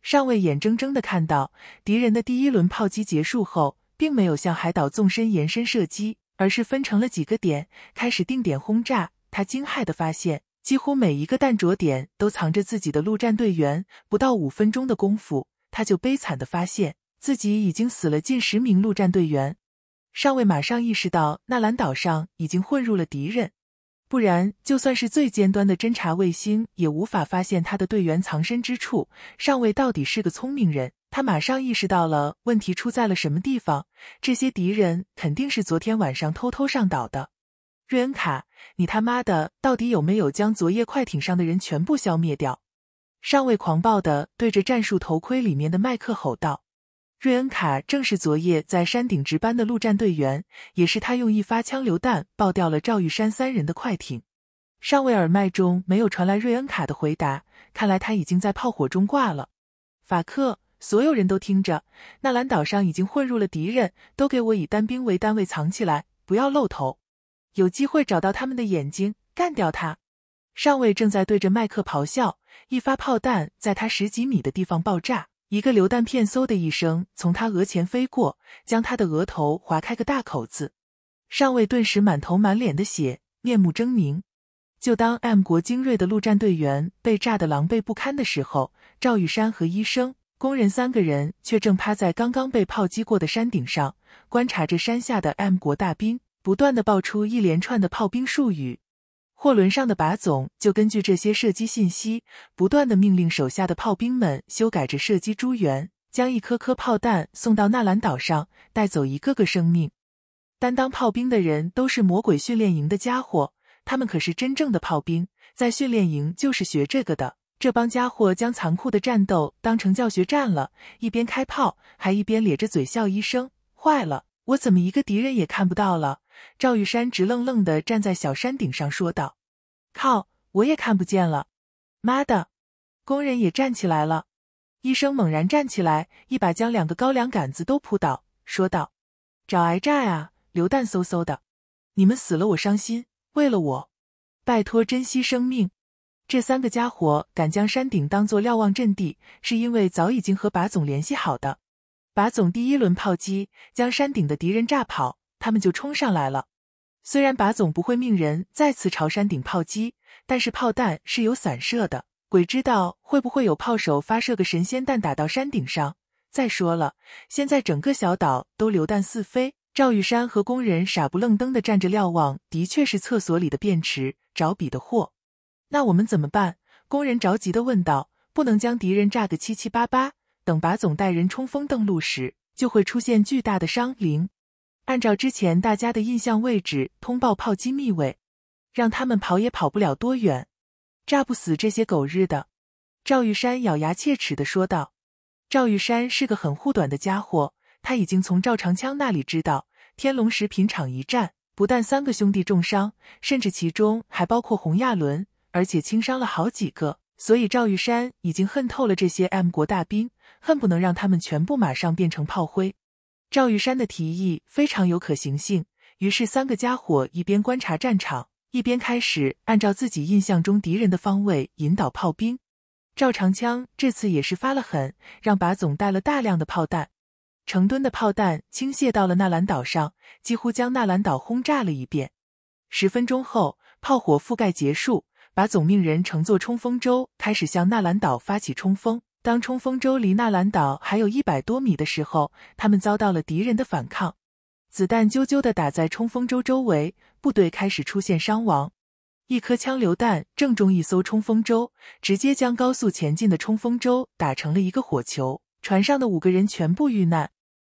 上尉眼睁睁地看到，敌人的第一轮炮击结束后，并没有向海岛纵深延伸射击，而是分成了几个点开始定点轰炸。他惊骇地发现，几乎每一个弹着点都藏着自己的陆战队员。不到五分钟的功夫。他就悲惨的发现自己已经死了近十名陆战队员。上尉马上意识到纳兰岛上已经混入了敌人，不然就算是最尖端的侦察卫星也无法发现他的队员藏身之处。上尉到底是个聪明人，他马上意识到了问题出在了什么地方。这些敌人肯定是昨天晚上偷偷上岛的。瑞恩卡，你他妈的到底有没有将昨夜快艇上的人全部消灭掉？上尉狂暴的对着战术头盔里面的麦克吼道：“瑞恩卡正是昨夜在山顶值班的陆战队员，也是他用一发枪榴弹爆掉了赵玉山三人的快艇。”上尉耳麦中没有传来瑞恩卡的回答，看来他已经在炮火中挂了。法克，所有人都听着，纳兰岛上已经混入了敌人，都给我以单兵为单位藏起来，不要露头，有机会找到他们的眼睛，干掉他。上尉正在对着麦克咆哮。一发炮弹在他十几米的地方爆炸，一个榴弹片嗖的一声从他额前飞过，将他的额头划开个大口子。上尉顿时满头满脸的血，面目狰狞。就当 M 国精锐的陆战队员被炸得狼狈不堪的时候，赵玉山和医生、工人三个人却正趴在刚刚被炮击过的山顶上，观察着山下的 M 国大兵，不断的爆出一连串的炮兵术语。货轮上的把总就根据这些射击信息，不断的命令手下的炮兵们修改着射击诸元，将一颗颗炮弹送到纳兰岛上，带走一个个生命。担当炮兵的人都是魔鬼训练营的家伙，他们可是真正的炮兵，在训练营就是学这个的。这帮家伙将残酷的战斗当成教学战了，一边开炮，还一边咧着嘴笑。医生，坏了，我怎么一个敌人也看不到了？赵玉山直愣愣的站在小山顶上说道：“靠，我也看不见了！妈的，工人也站起来了！”医生猛然站起来，一把将两个高粱杆子都扑倒，说道：“找挨炸啊！榴弹嗖嗖的，你们死了我伤心，为了我，拜托珍惜生命！”这三个家伙敢将山顶当做瞭望阵地，是因为早已经和把总联系好的。把总第一轮炮击将山顶的敌人炸跑。他们就冲上来了。虽然把总不会命人再次朝山顶炮击，但是炮弹是有散射的，鬼知道会不会有炮手发射个神仙弹打到山顶上。再说了，现在整个小岛都流弹四飞。赵玉山和工人傻不愣登的站着瞭望，的确是厕所里的便池找比的货。那我们怎么办？工人着急的问道：“不能将敌人炸个七七八八，等把总带人冲锋登陆时，就会出现巨大的伤灵。按照之前大家的印象位置通报炮击密位，让他们跑也跑不了多远，炸不死这些狗日的。”赵玉山咬牙切齿的说道。赵玉山是个很护短的家伙，他已经从赵长枪那里知道，天龙食品厂一战，不但三个兄弟重伤，甚至其中还包括洪亚伦，而且轻伤了好几个。所以赵玉山已经恨透了这些 M 国大兵，恨不能让他们全部马上变成炮灰。赵玉山的提议非常有可行性，于是三个家伙一边观察战场，一边开始按照自己印象中敌人的方位引导炮兵。赵长枪这次也是发了狠，让把总带了大量的炮弹，成吨的炮弹倾泻到了纳兰岛上，几乎将纳兰岛轰炸了一遍。十分钟后，炮火覆盖结束，把总命人乘坐冲锋舟开始向纳兰岛发起冲锋。当冲锋舟离纳兰岛还有一百多米的时候，他们遭到了敌人的反抗，子弹啾啾的打在冲锋舟周围，部队开始出现伤亡。一颗枪榴弹正中一艘冲锋舟，直接将高速前进的冲锋舟打成了一个火球，船上的五个人全部遇难。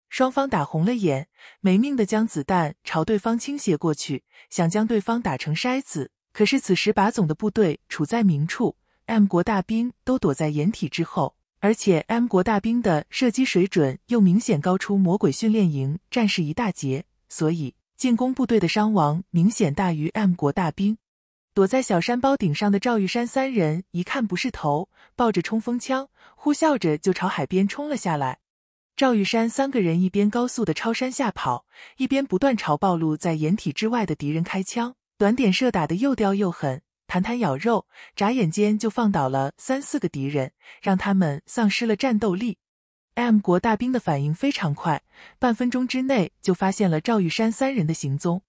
双方打红了眼，没命的将子弹朝对方倾斜过去，想将对方打成筛子。可是此时把总的部队处在明处，M 国大兵都躲在掩体之后。而且 M 国大兵的射击水准又明显高出魔鬼训练营战士一大截，所以进攻部队的伤亡明显大于 M 国大兵。躲在小山包顶上的赵玉山三人一看不是头，抱着冲锋枪，呼啸着就朝海边冲了下来。赵玉山三个人一边高速的超山下跑，一边不断朝暴露在掩体之外的敌人开枪，短点射打得又刁又狠。弹弹咬肉，眨眼间就放倒了三四个敌人，让他们丧失了战斗力。M 国大兵的反应非常快，半分钟之内就发现了赵玉山三人的行踪。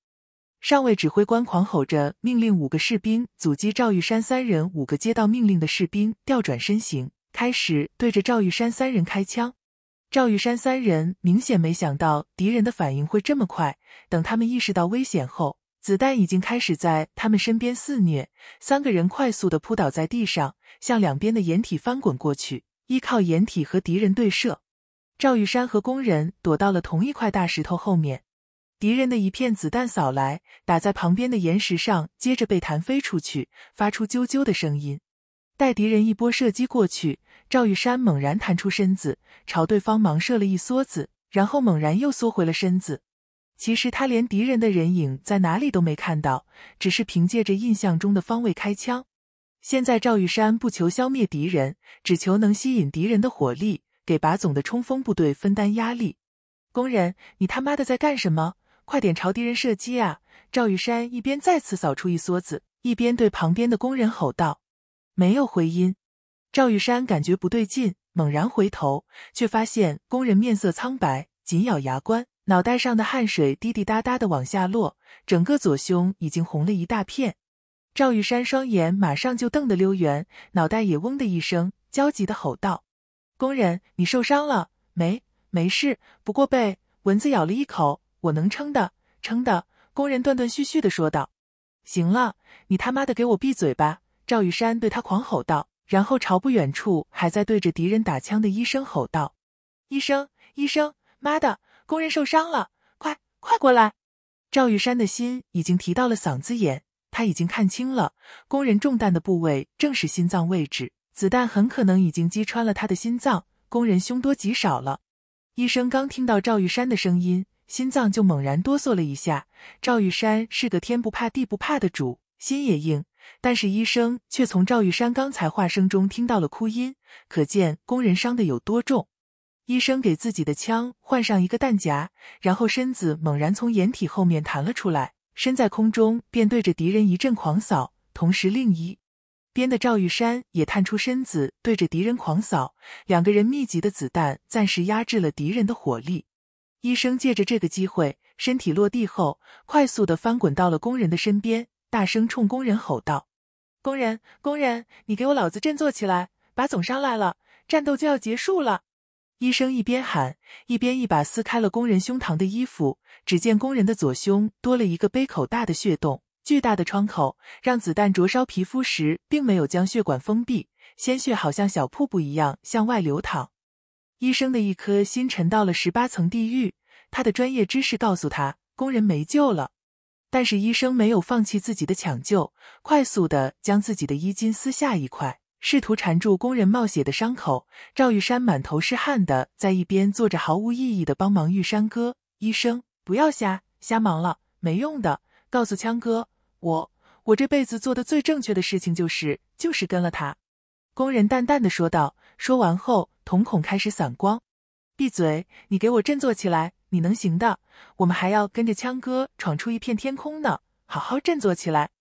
上尉指挥官狂吼着命令五个士兵阻击赵玉山三人。五个接到命令的士兵调转身形，开始对着赵玉山三人开枪。赵玉山三人明显没想到敌人的反应会这么快，等他们意识到危险后。子弹已经开始在他们身边肆虐，三个人快速的扑倒在地上，向两边的掩体翻滚过去，依靠掩体和敌人对射。赵玉山和工人躲到了同一块大石头后面，敌人的一片子弹扫来，打在旁边的岩石上，接着被弹飞出去，发出啾啾的声音。待敌人一波射击过去，赵玉山猛然弹出身子，朝对方盲射了一梭子，然后猛然又缩回了身子。其实他连敌人的人影在哪里都没看到，只是凭借着印象中的方位开枪。现在赵玉山不求消灭敌人，只求能吸引敌人的火力，给把总的冲锋部队分担压力。工人，你他妈的在干什么？快点朝敌人射击啊！赵玉山一边再次扫出一梭子，一边对旁边的工人吼道：“没有回音。”赵玉山感觉不对劲，猛然回头，却发现工人面色苍白，紧咬牙关。脑袋上的汗水滴滴答答的往下落，整个左胸已经红了一大片。赵玉山双眼马上就瞪得溜圆，脑袋也嗡的一声，焦急的吼道：“工人，你受伤了没？没事，不过被蚊子咬了一口，我能撑的，撑的。”工人断断续续的说道。“行了，你他妈的给我闭嘴吧！”赵玉山对他狂吼道，然后朝不远处还在对着敌人打枪的医生吼道：“医生，医生，妈的！”工人受伤了，快快过来！赵玉山的心已经提到了嗓子眼，他已经看清了工人中弹的部位，正是心脏位置，子弹很可能已经击穿了他的心脏，工人凶多吉少了。医生刚听到赵玉山的声音，心脏就猛然哆嗦了一下。赵玉山是个天不怕地不怕的主，心也硬，但是医生却从赵玉山刚才话声中听到了哭音，可见工人伤的有多重。医生给自己的枪换上一个弹夹，然后身子猛然从掩体后面弹了出来，身在空中便对着敌人一阵狂扫。同时，另一边的赵玉山也探出身子对着敌人狂扫，两个人密集的子弹暂时压制了敌人的火力。医生借着这个机会，身体落地后快速的翻滚到了工人的身边，大声冲工人吼道：“工人，工人，你给我老子振作起来！把总上来了，战斗就要结束了。”医生一边喊，一边一把撕开了工人胸膛的衣服。只见工人的左胸多了一个杯口大的血洞，巨大的窗口让子弹灼烧皮肤时，并没有将血管封闭，鲜血好像小瀑布一样向外流淌。医生的一颗心沉到了十八层地狱。他的专业知识告诉他，工人没救了。但是医生没有放弃自己的抢救，快速的将自己的衣襟撕下一块。试图缠住工人冒血的伤口，赵玉山满头是汗的在一边做着毫无意义的帮忙。玉山哥，医生，不要瞎瞎忙了，没用的。告诉枪哥，我我这辈子做的最正确的事情就是就是跟了他。工人淡淡的说道。说完后，瞳孔开始散光。闭嘴，你给我振作起来，你能行的。我们还要跟着枪哥闯出一片天空呢，好好振作起来。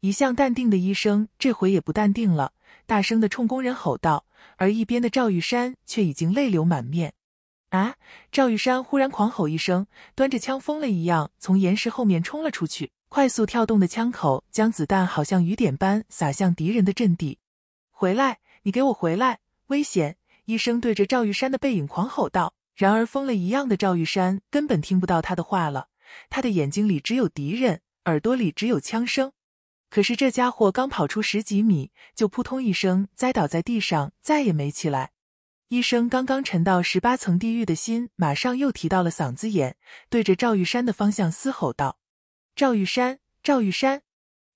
一向淡定的医生这回也不淡定了。大声的冲工人吼道，而一边的赵玉山却已经泪流满面。啊！赵玉山忽然狂吼一声，端着枪疯了一样从岩石后面冲了出去，快速跳动的枪口将子弹好像雨点般洒向敌人的阵地。回来！你给我回来！危险！医生对着赵玉山的背影狂吼道。然而，疯了一样的赵玉山根本听不到他的话了，他的眼睛里只有敌人，耳朵里只有枪声。可是这家伙刚跑出十几米，就扑通一声栽倒在地上，再也没起来。医生刚刚沉到十八层地狱的心，马上又提到了嗓子眼，对着赵玉山的方向嘶吼道：“赵玉山，赵玉山！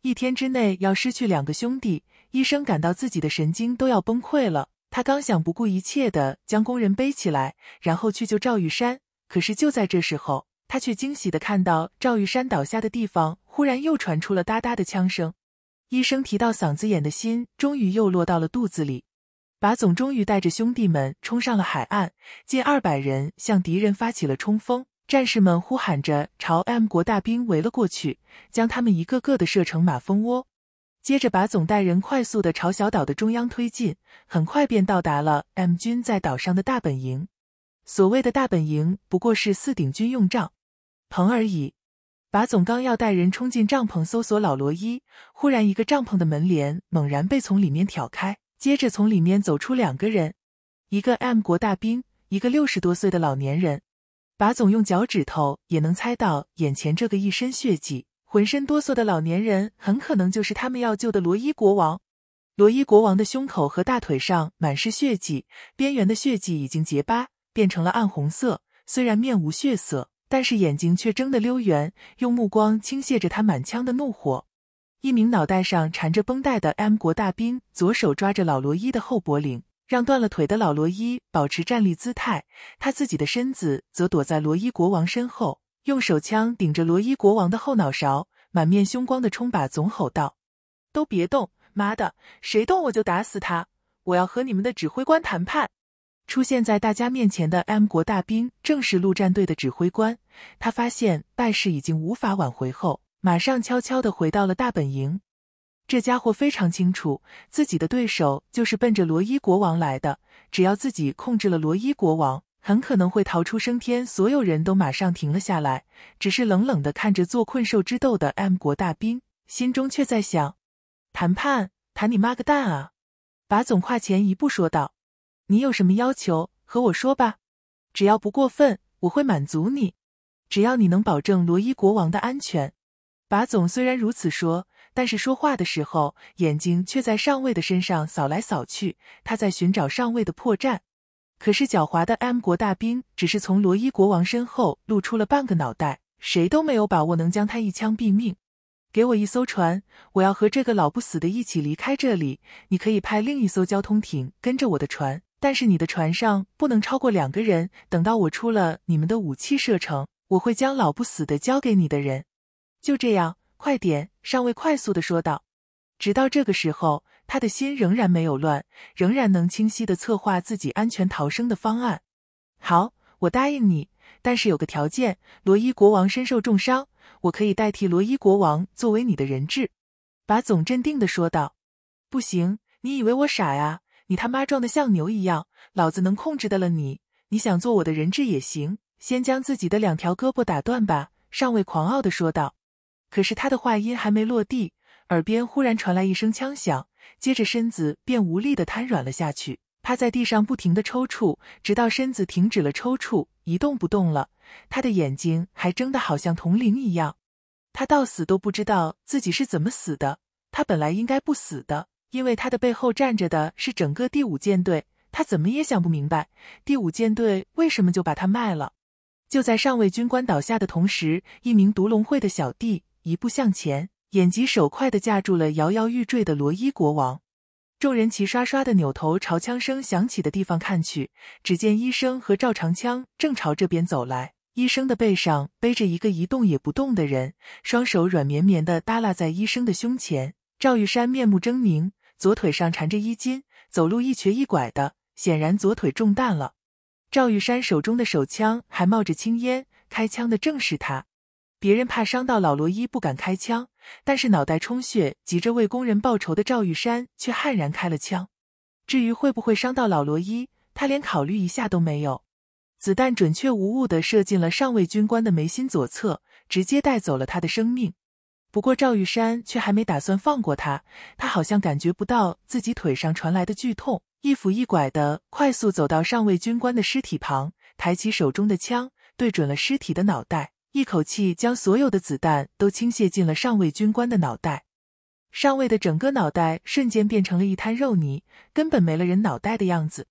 一天之内要失去两个兄弟，医生感到自己的神经都要崩溃了。他刚想不顾一切的将工人背起来，然后去救赵玉山，可是就在这时候。”他却惊喜地看到，赵玉山倒下的地方忽然又传出了哒哒的枪声。医生提到嗓子眼的心终于又落到了肚子里。把总终于带着兄弟们冲上了海岸，近二百人向敌人发起了冲锋。战士们呼喊着朝 M 国大兵围了过去，将他们一个个的射成马蜂窝。接着，把总带人快速的朝小岛的中央推进，很快便到达了 M 军在岛上的大本营。所谓的大本营，不过是四顶军用帐棚而已，把总刚要带人冲进帐篷搜索老罗伊，忽然一个帐篷的门帘猛然被从里面挑开，接着从里面走出两个人，一个 M 国大兵，一个六十多岁的老年人。把总用脚趾头也能猜到，眼前这个一身血迹、浑身哆嗦的老年人，很可能就是他们要救的罗伊国王。罗伊国王的胸口和大腿上满是血迹，边缘的血迹已经结疤，变成了暗红色，虽然面无血色。但是眼睛却睁得溜圆，用目光倾泻着他满腔的怒火。一名脑袋上缠着绷带的 M 国大兵，左手抓着老罗伊的后脖领，让断了腿的老罗伊保持站立姿态。他自己的身子则躲在罗伊国王身后，用手枪顶着罗伊国王的后脑勺，满面凶光的冲把总吼道：“都别动！妈的，谁动我就打死他！我要和你们的指挥官谈判。”出现在大家面前的 M 国大兵正是陆战队的指挥官。他发现败势已经无法挽回后，马上悄悄地回到了大本营。这家伙非常清楚自己的对手就是奔着罗伊国王来的。只要自己控制了罗伊国王，很可能会逃出升天。所有人都马上停了下来，只是冷冷地看着做困兽之斗的 M 国大兵，心中却在想：谈判谈你妈个蛋啊！把总跨前一步说道。你有什么要求和我说吧，只要不过分，我会满足你。只要你能保证罗伊国王的安全。把总虽然如此说，但是说话的时候眼睛却在上尉的身上扫来扫去，他在寻找上尉的破绽。可是狡猾的 M 国大兵只是从罗伊国王身后露出了半个脑袋，谁都没有把握能将他一枪毙命。给我一艘船，我要和这个老不死的一起离开这里。你可以派另一艘交通艇跟着我的船。但是你的船上不能超过两个人。等到我出了你们的武器射程，我会将老不死的交给你的人。就这样，快点！上尉快速的说道。直到这个时候，他的心仍然没有乱，仍然能清晰的策划自己安全逃生的方案。好，我答应你。但是有个条件，罗伊国王身受重伤，我可以代替罗伊国王作为你的人质。”把总镇定的说道。“不行，你以为我傻呀？”你他妈壮的像牛一样，老子能控制得了你。你想做我的人质也行，先将自己的两条胳膊打断吧。”上尉狂傲的说道。可是他的话音还没落地，耳边忽然传来一声枪响，接着身子便无力的瘫软了下去，趴在地上不停的抽搐，直到身子停止了抽搐，一动不动了。他的眼睛还睁得好像铜铃一样。他到死都不知道自己是怎么死的。他本来应该不死的。因为他的背后站着的是整个第五舰队，他怎么也想不明白第五舰队为什么就把他卖了。就在上尉军官倒下的同时，一名独龙会的小弟一步向前，眼疾手快地架住了摇摇欲坠的罗伊国王。众人齐刷刷地扭头朝枪声响起的地方看去，只见医生和赵长枪正朝这边走来。医生的背上背着一个一动也不动的人，双手软绵绵地耷拉在医生的胸前。赵玉山面目狰狞。左腿上缠着衣襟，走路一瘸一拐的，显然左腿中弹了。赵玉山手中的手枪还冒着青烟，开枪的正是他。别人怕伤到老罗伊不敢开枪，但是脑袋充血、急着为工人报仇的赵玉山却悍然开了枪。至于会不会伤到老罗伊，他连考虑一下都没有。子弹准确无误的射进了上尉军官的眉心左侧，直接带走了他的生命。不过赵玉山却还没打算放过他，他好像感觉不到自己腿上传来的剧痛，一瘸一拐的快速走到上尉军官的尸体旁，抬起手中的枪，对准了尸体的脑袋，一口气将所有的子弹都倾泻进了上尉军官的脑袋。上尉的整个脑袋瞬间变成了一滩肉泥，根本没了人脑袋的样子。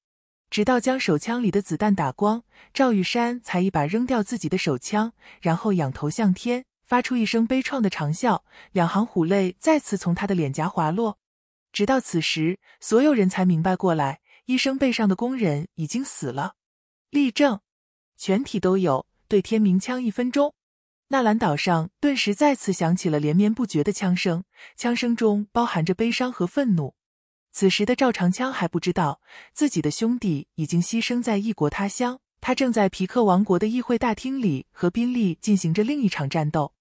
直到将手枪里的子弹打光，赵玉山才一把扔掉自己的手枪，然后仰头向天。发出一声悲怆的长啸，两行虎泪再次从他的脸颊滑落。直到此时，所有人才明白过来，医生背上的工人已经死了。立正，全体都有，对天鸣枪一分钟。纳兰岛上顿时再次响起了连绵不绝的枪声，枪声中包含着悲伤和愤怒。此时的赵长枪还不知道自己的兄弟已经牺牲在异国他乡，他正在皮克王国的议会大厅里和宾利进行着另一场战斗。